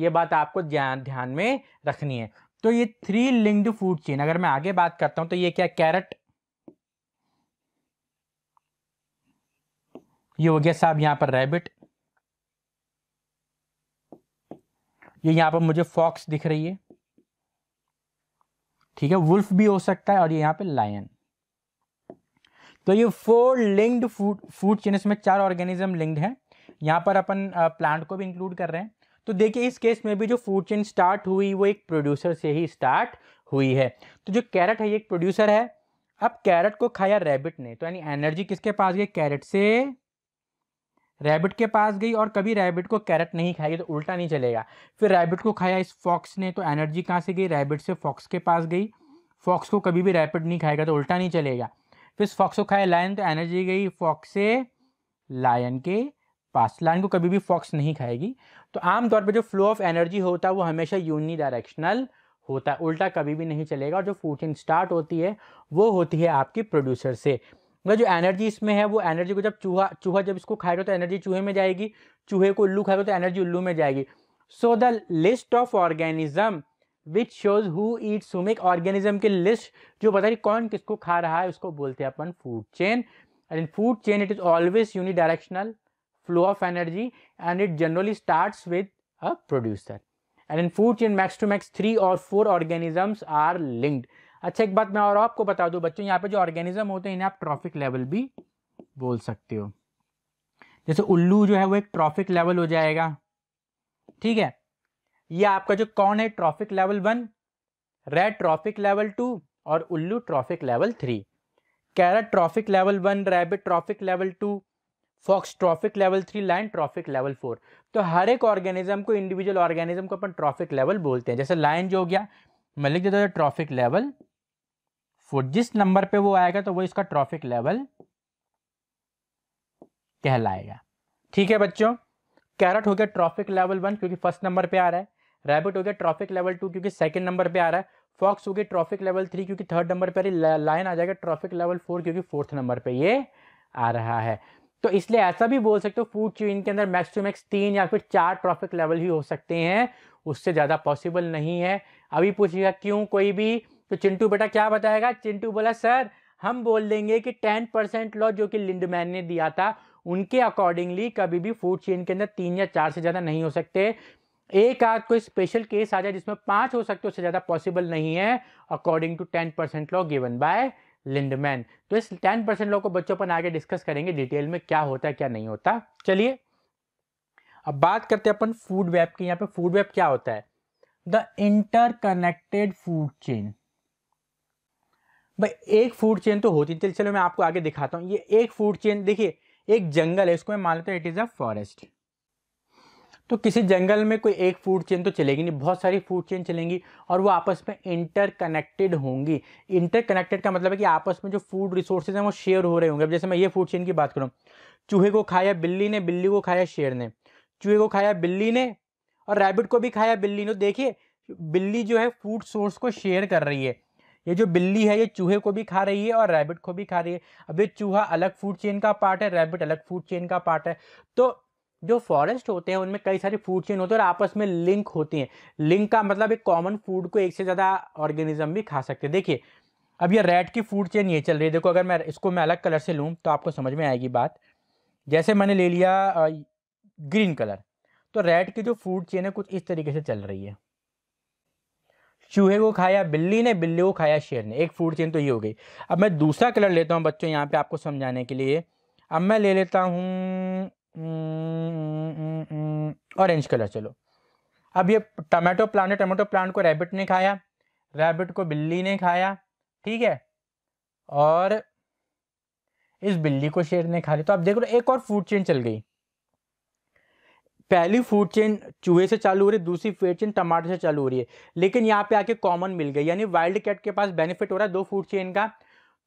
ये बात आपको ध्यान में रखनी है तो ये थ्री लिंक्ड फूड चेन अगर मैं आगे बात करता हूँ तो ये क्या कैरेट ये हो गया साहब यहाँ पर रैबिट ये यहाँ पर मुझे फॉक्स दिख रही है ठीक है वुल्फ भी हो सकता है और ये यहाँ पे लायन तो ये four linked food food chain इसमें चार ऑर्गेनिज्म लिंक्ड है यहाँ पर अपन प्लांट को भी इंक्लूड कर रहे हैं तो देखिए इस केस में भी जो फूड चेन स्टार्ट हुई वो एक प्रोड्यूसर से ही स्टार्ट हुई है तो जो कैरेट है ये एक प्रोड्यूसर है अब कैरेट को खाया रैबिट ने तो यानी एनर्जी किसके पास गई कैरेट से रैबिट के पास गई और कभी रैबिट को कैरेट नहीं खाएगी तो उल्टा नहीं चलेगा फिर रैबिट को खाया इस फॉक्स ने तो एनर्जी कहाँ से गई रैबिट से फॉक्स के पास गई फॉक्स को कभी भी रैबिट नहीं खाएगा तो उल्टा नहीं चलेगा फिर इस फॉक्स को खाया लायन तो एनर्जी गई फॉक्स से लायन के पास लायन को कभी भी फॉक्स नहीं खाएगी तो आमतौर पर जो फ्लो ऑफ एनर्जी होता है वो हमेशा यूनी डायरेक्शनल होता है उल्टा कभी भी नहीं चलेगा और जो फूटिंग स्टार्ट होती है वो होती है आपकी प्रोड्यूसर से मतलब जो एनर्जी इसमें है वो एनर्जी को जब चूहा चूहा जब इसको खाएगा तो एनर्जी चूहे में जाएगी चूहे को उल्लू खाएगा तो एनर्जी उल्लू में जाएगी so the list of organism which shows who eat सुमिक ऑर्गेनिज्म की लिस्ट जो बता रही कौन किसको खा रहा है उसको बोलते हैं अपन food chain and in food chain it is always unidirectional flow of energy and it generally start with a producer and in food chain max to max three or four organisms are linked अच्छा एक बात मैं और आपको बता दूं बच्चों यहाँ पे जो ऑर्गेनिज्म होते हैं इन्हें आप ट्रॉफिक लेवल भी बोल सकते हो जैसे उल्लू जो है वो एक ट्रॉफिक लेवल हो जाएगा ठीक है ये आपका जो कौन है trophic level one rat trophic level two और उल्लू trophic level three carrot trophic level one rabbit trophic level two fox trophic level three lion trophic level four तो हर एक ऑर्गेनिज्म को इंडिविजुअल ऑर्गेनिज्म को अपन ट्रॉफिक लेवल बोलते हैं जैसे लाइन जो हो गया मलिक जो ट्रॉफिक लेवल वो जिस नंबर पे वो आएगा तो वो इसका ट्रॉफिक लेवल कहलाएगा ठीक है बच्चों कैरेट हो गया ट्रॉफिक लेवल वन क्योंकि फर्स्ट नंबर पे आ रहा है रैबिट हो गया ट्रॉफिक लेवल टू क्योंकि सेकंड नंबर पे आ रहा है फॉक्स हो गया ट्रॉफिक लेवल थ्री क्योंकि थर्ड नंबर पर लाइन आ जाएगा ट्रॉफिक लेवल फोर क्योंकि फोर्थ नंबर पर ये आ रहा है तो इसलिए ऐसा भी बोल सकते हो फूड चेन के अंदर मैक्स टू मैक्स तीन या फिर चार ट्रॉफिक लेवल ही हो सकते हैं उससे ज़्यादा पॉसिबल नहीं है अभी पूछिएगा क्यों कोई भी तो चिंटू बेटा क्या बताएगा चिंटू बोला सर हम बोल देंगे कि टेन परसेंट लॉ जो कि लिंडमैन ने दिया था उनके अकॉर्डिंगली कभी भी फूड चेन के अंदर तीन या चार से ज़्यादा नहीं हो सकते एक आध कोई स्पेशल केस आ जाए जिसमें पांच हो सकते उससे ज़्यादा पॉसिबल नहीं है according to ten percent law given by Lindeman तो इस टेन परसेंट लॉ को बच्चों पर आगे डिस्कस करेंगे डिटेल में क्या होता है क्या नहीं होता चलिए अब बात करते हैं अपन फूड वेब की यहाँ पे फूड वेब क्या होता है द इंटरकनेक्टेड फूड चेन भाई एक फूड चेन तो होती चल चलो मैं आपको आगे दिखाता हूँ ये एक फूड चेन देखिए एक जंगल है इसको मैं मान लेता हूँ इट इज़ अ फॉरेस्ट तो किसी जंगल में कोई एक फूड चेन तो चलेगी नहीं बहुत सारी फूड चेन चलेंगी और वो आपस में इंटरकनेक्टेड होंगी इंटरकनेक्टेड का मतलब है कि आपस में जो फूड रिसोर्सेज हैं वो शेयर हो रहे होंगे अब जैसे मैं ये फूड चेन की बात करूँ चूहे को खाया बिल्ली ने बिल्ली को खाया शेर ने चूहे को खाया बिल्ली ने और रैबिट को भी खाया बिल्ली ने तो देखिए बिल्ली जो है फूड सोर्स को शेयर कर रही है ये जो बिल्ली है ये चूहे को भी खा रही है और रैबिट को भी खा रही है अब ये चूहा अलग फूड चेन का पार्ट है रैबिट अलग फूड चेन का पार्ट है तो जो फॉरेस्ट होते हैं उनमें कई सारी फूड चेन होते हैं और आपस में लिंक होती हैं लिंक का मतलब एक कॉमन फूड को एक से ज़्यादा ऑर्गेनिज्म भी खा सकते हैं देखिए अब ये रेड की फूड चेन ये चल रही है देखो अगर मैं इसको मैं अलग कलर से लूँ तो आपको समझ में आएगी बात जैसे मैंने ले लिया ग्रीन कलर तो रेड की जो फूड चेन है कुछ इस तरीके से चल रही है चूहे को खाया बिल्ली ने बिल्ली को खाया शेर ने एक फूड चेन तो ये हो गई अब मैं दूसरा कलर लेता हूँ बच्चों यहाँ पे आपको समझाने के लिए अब मैं ले लेता हूँ ऑरेंज कलर चलो अब ये टमाटो प्लांट है टमाटो प्लांट को रैबिट ने खाया रैबिट को बिल्ली ने खाया ठीक है और इस बिल्ली को शेर ने खा लिया तो आप देख लो एक और फूड चेन चल गई पहली फूड चेन चूहे से चालू हो रही है दूसरी फूड चेन टमाटर से चालू हो रही है लेकिन यहाँ पे आके कॉमन मिल गई यानी वाइल्ड कैट के पास बेनिफिट हो रहा है दो फूड चेन का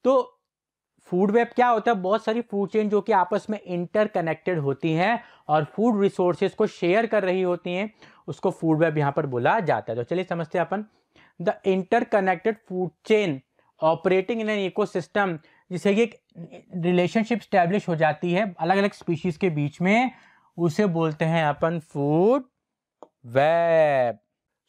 तो फूड वेब क्या होता है बहुत सारी फूड चेन जो कि आपस में इंटरकनेक्टेड होती हैं और फूड रिसोर्सेज को शेयर कर रही होती हैं उसको फूड वेब यहाँ पर बोला जाता है तो चलिए समझते हैं अपन the interconnected food chain operating in an eco जिससे कि एक रिलेशनशिप स्टैब्लिश हो जाती है अलग अलग स्पीशीज़ के बीच में उसे बोलते हैं अपन food web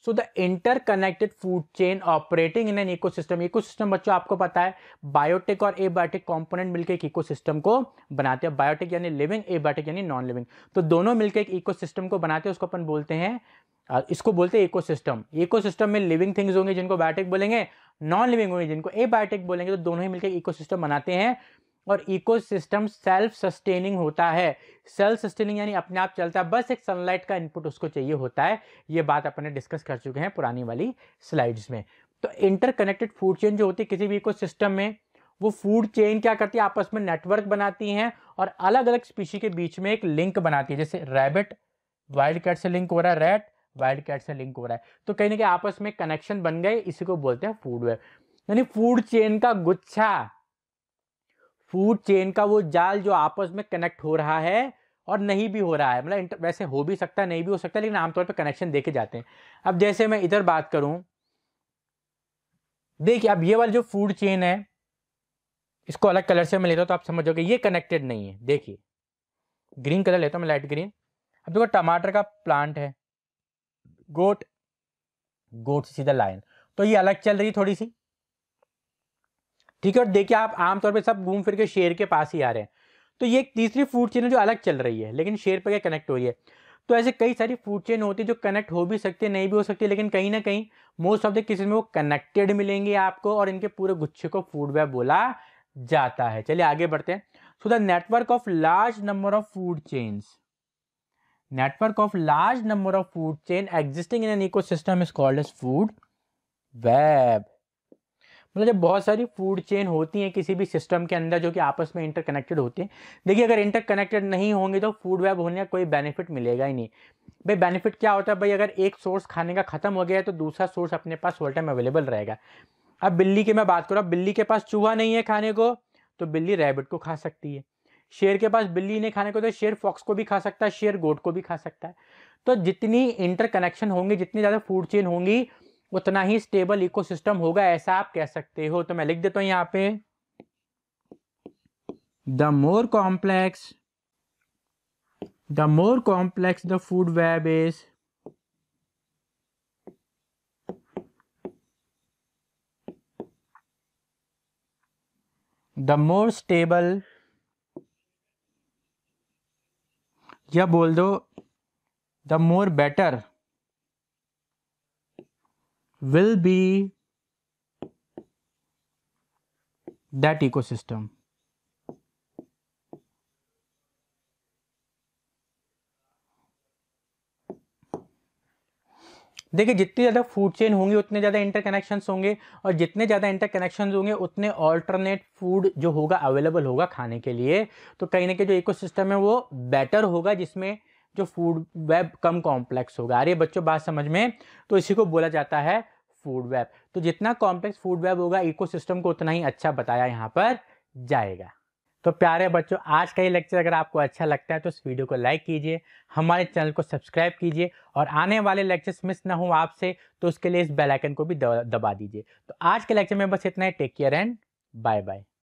so the interconnected food chain operating in an eco ecosystem ecosystem बच्चों आपको पता है बायोटिक और एबायोटिक कॉम्पोनेंट मिलकर एक सिस्टम को बनाते हैं बायोटिक यानी लिविंग एबायोटिक यानी नॉन लिविंग तो दोनों मिलकर एक इको सिस्टम को बनाते हैं उसको अपन बोलते हैं इसको बोलते हैं इको सिस्टम इको सिस्टम में लिविंग थिंग्स होंगे जिनको बायोटिक बोलेंगे नॉन लिविंग होंगे जिनको एबायोटिक बोलेंगे तो दोनों ही मिलकर इको सिस्टम बनाते हैं और इकोसिस्टम सेल्फ सस्टेनिंग होता है सेल्फ सस्टेनिंग यानी अपने आप चलता है बस एक सनलाइट का इनपुट उसको चाहिए होता है ये बात अपने डिस्कस कर चुके हैं पुरानी वाली स्लाइड्स में तो इंटरकनेक्टेड फूड चेन जो होती है किसी भी सिस्टम में वो फूड चेन क्या करती है आपस में नेटवर्क बनाती हैं और अलग अलग स्पीशी के बीच में एक लिंक बनाती है जैसे रैबिट वाइल्ड कैट से लिंक हो रहा है रैट वाइल्ड कैट से लिंक हो रहा है तो कहीं ना कहीं आपस में कनेक्शन बन गए इसी को बोलते हैं फूड वेब यानी फूड चेन का गुच्छा फूड चेन का वो जाल जो आपस में कनेक्ट हो रहा है और नहीं भी हो रहा है मतलब वैसे हो भी सकता है नहीं भी हो सकता लेकिन आमतौर पर कनेक्शन देखे जाते हैं अब जैसे मैं इधर बात करूं देखिए अब ये वाला जो फूड चेन है इसको अलग कलर से मैं लेता हूँ तो आप समझोगे ये कनेक्टेड नहीं है देखिए ग्रीन कलर लेता हूँ मैं लाइट ग्रीन अब देखो टमाटर का प्लांट है गोट गोट सीधा लाइन तो ये अलग चल रही है थोड़ी सी ठीक है और देखिए आप आमतौर पर सब घूम फिर के शेर के पास ही आ रहे हैं तो ये एक तीसरी फूड चेन है जो अलग चल रही है लेकिन शेर पर क्या कनेक्ट हो रही है तो ऐसे कई सारी फूड चेन होती है जो कनेक्ट हो भी सकती है नहीं भी हो सकती लेकिन कहीं ना कहीं मोस्ट ऑफ द किसी में वो कनेक्टेड मिलेंगे आपको और इनके पूरे गुच्छे को फूड वेब बोला जाता है चलिए आगे बढ़ते हैं so the network of large number of food chains of large number of food chain existing in an eco ecosystem is called as food web मतलब जब बहुत सारी फूड चेन होती हैं किसी भी सिस्टम के अंदर जो कि आपस में इंटरकनेक्टेड होती हैं देखिए अगर इंटरकनेक्टेड नहीं होंगे तो फूड वेब होने का कोई बेनिफिट मिलेगा ही नहीं भाई बेनिफिट क्या होता है भाई अगर एक सोर्स खाने का ख़त्म हो गया है तो दूसरा सोर्स अपने पास होल टाइम अवेलेबल रहेगा अब बिल्ली की मैं बात करूँ बिल्ली के पास चूहा नहीं है खाने को तो बिल्ली रैबिट को खा सकती है शेर के पास बिल्ली नहीं खाने को तो शेर फॉक्स को भी खा सकता है शेर गोट को भी खा सकता है तो जितनी इंटरकनेक्शन होंगे जितनी ज़्यादा फूड चेन होंगी उतना ही स्टेबल इकोसिस्टम होगा ऐसा आप कह सकते हो तो मैं लिख देता हूं यहां पे the more complex the more complex the food web is the more stable या बोल दो the more better will be that ecosystem. देखिए जितनी ज़्यादा फूड चेन होंगी उतने ज़्यादा इंटर कनेक्शन होंगे और जितने ज़्यादा इंटर कनेक्शन होंगे उतने ऑल्टरनेट फूड जो होगा अवेलेबल होगा खाने के लिए तो कहीं ना कहीं जो इकोसिस्टम है वो बेटर होगा जिसमें जो फूड वेब कम कॉम्प्लेक्स होगा अरे बच्चों बात समझ में तो इसी को बोला जाता है फूड वेब तो जितना कॉम्प्लेक्स फूड वेब होगा इकोसिस्टम को उतना ही अच्छा बताया यहाँ पर जाएगा तो प्यारे बच्चों आज का ये लेक्चर अगर आपको अच्छा लगता है तो इस वीडियो को लाइक कीजिए हमारे चैनल को सब्सक्राइब कीजिए और आने वाले लेक्चर्स मिस ना हो आपसे तो उसके लिए इस बेल आइकन को भी दबा दीजिए तो आज के लेक्चर में बस इतना ही take care and bye bye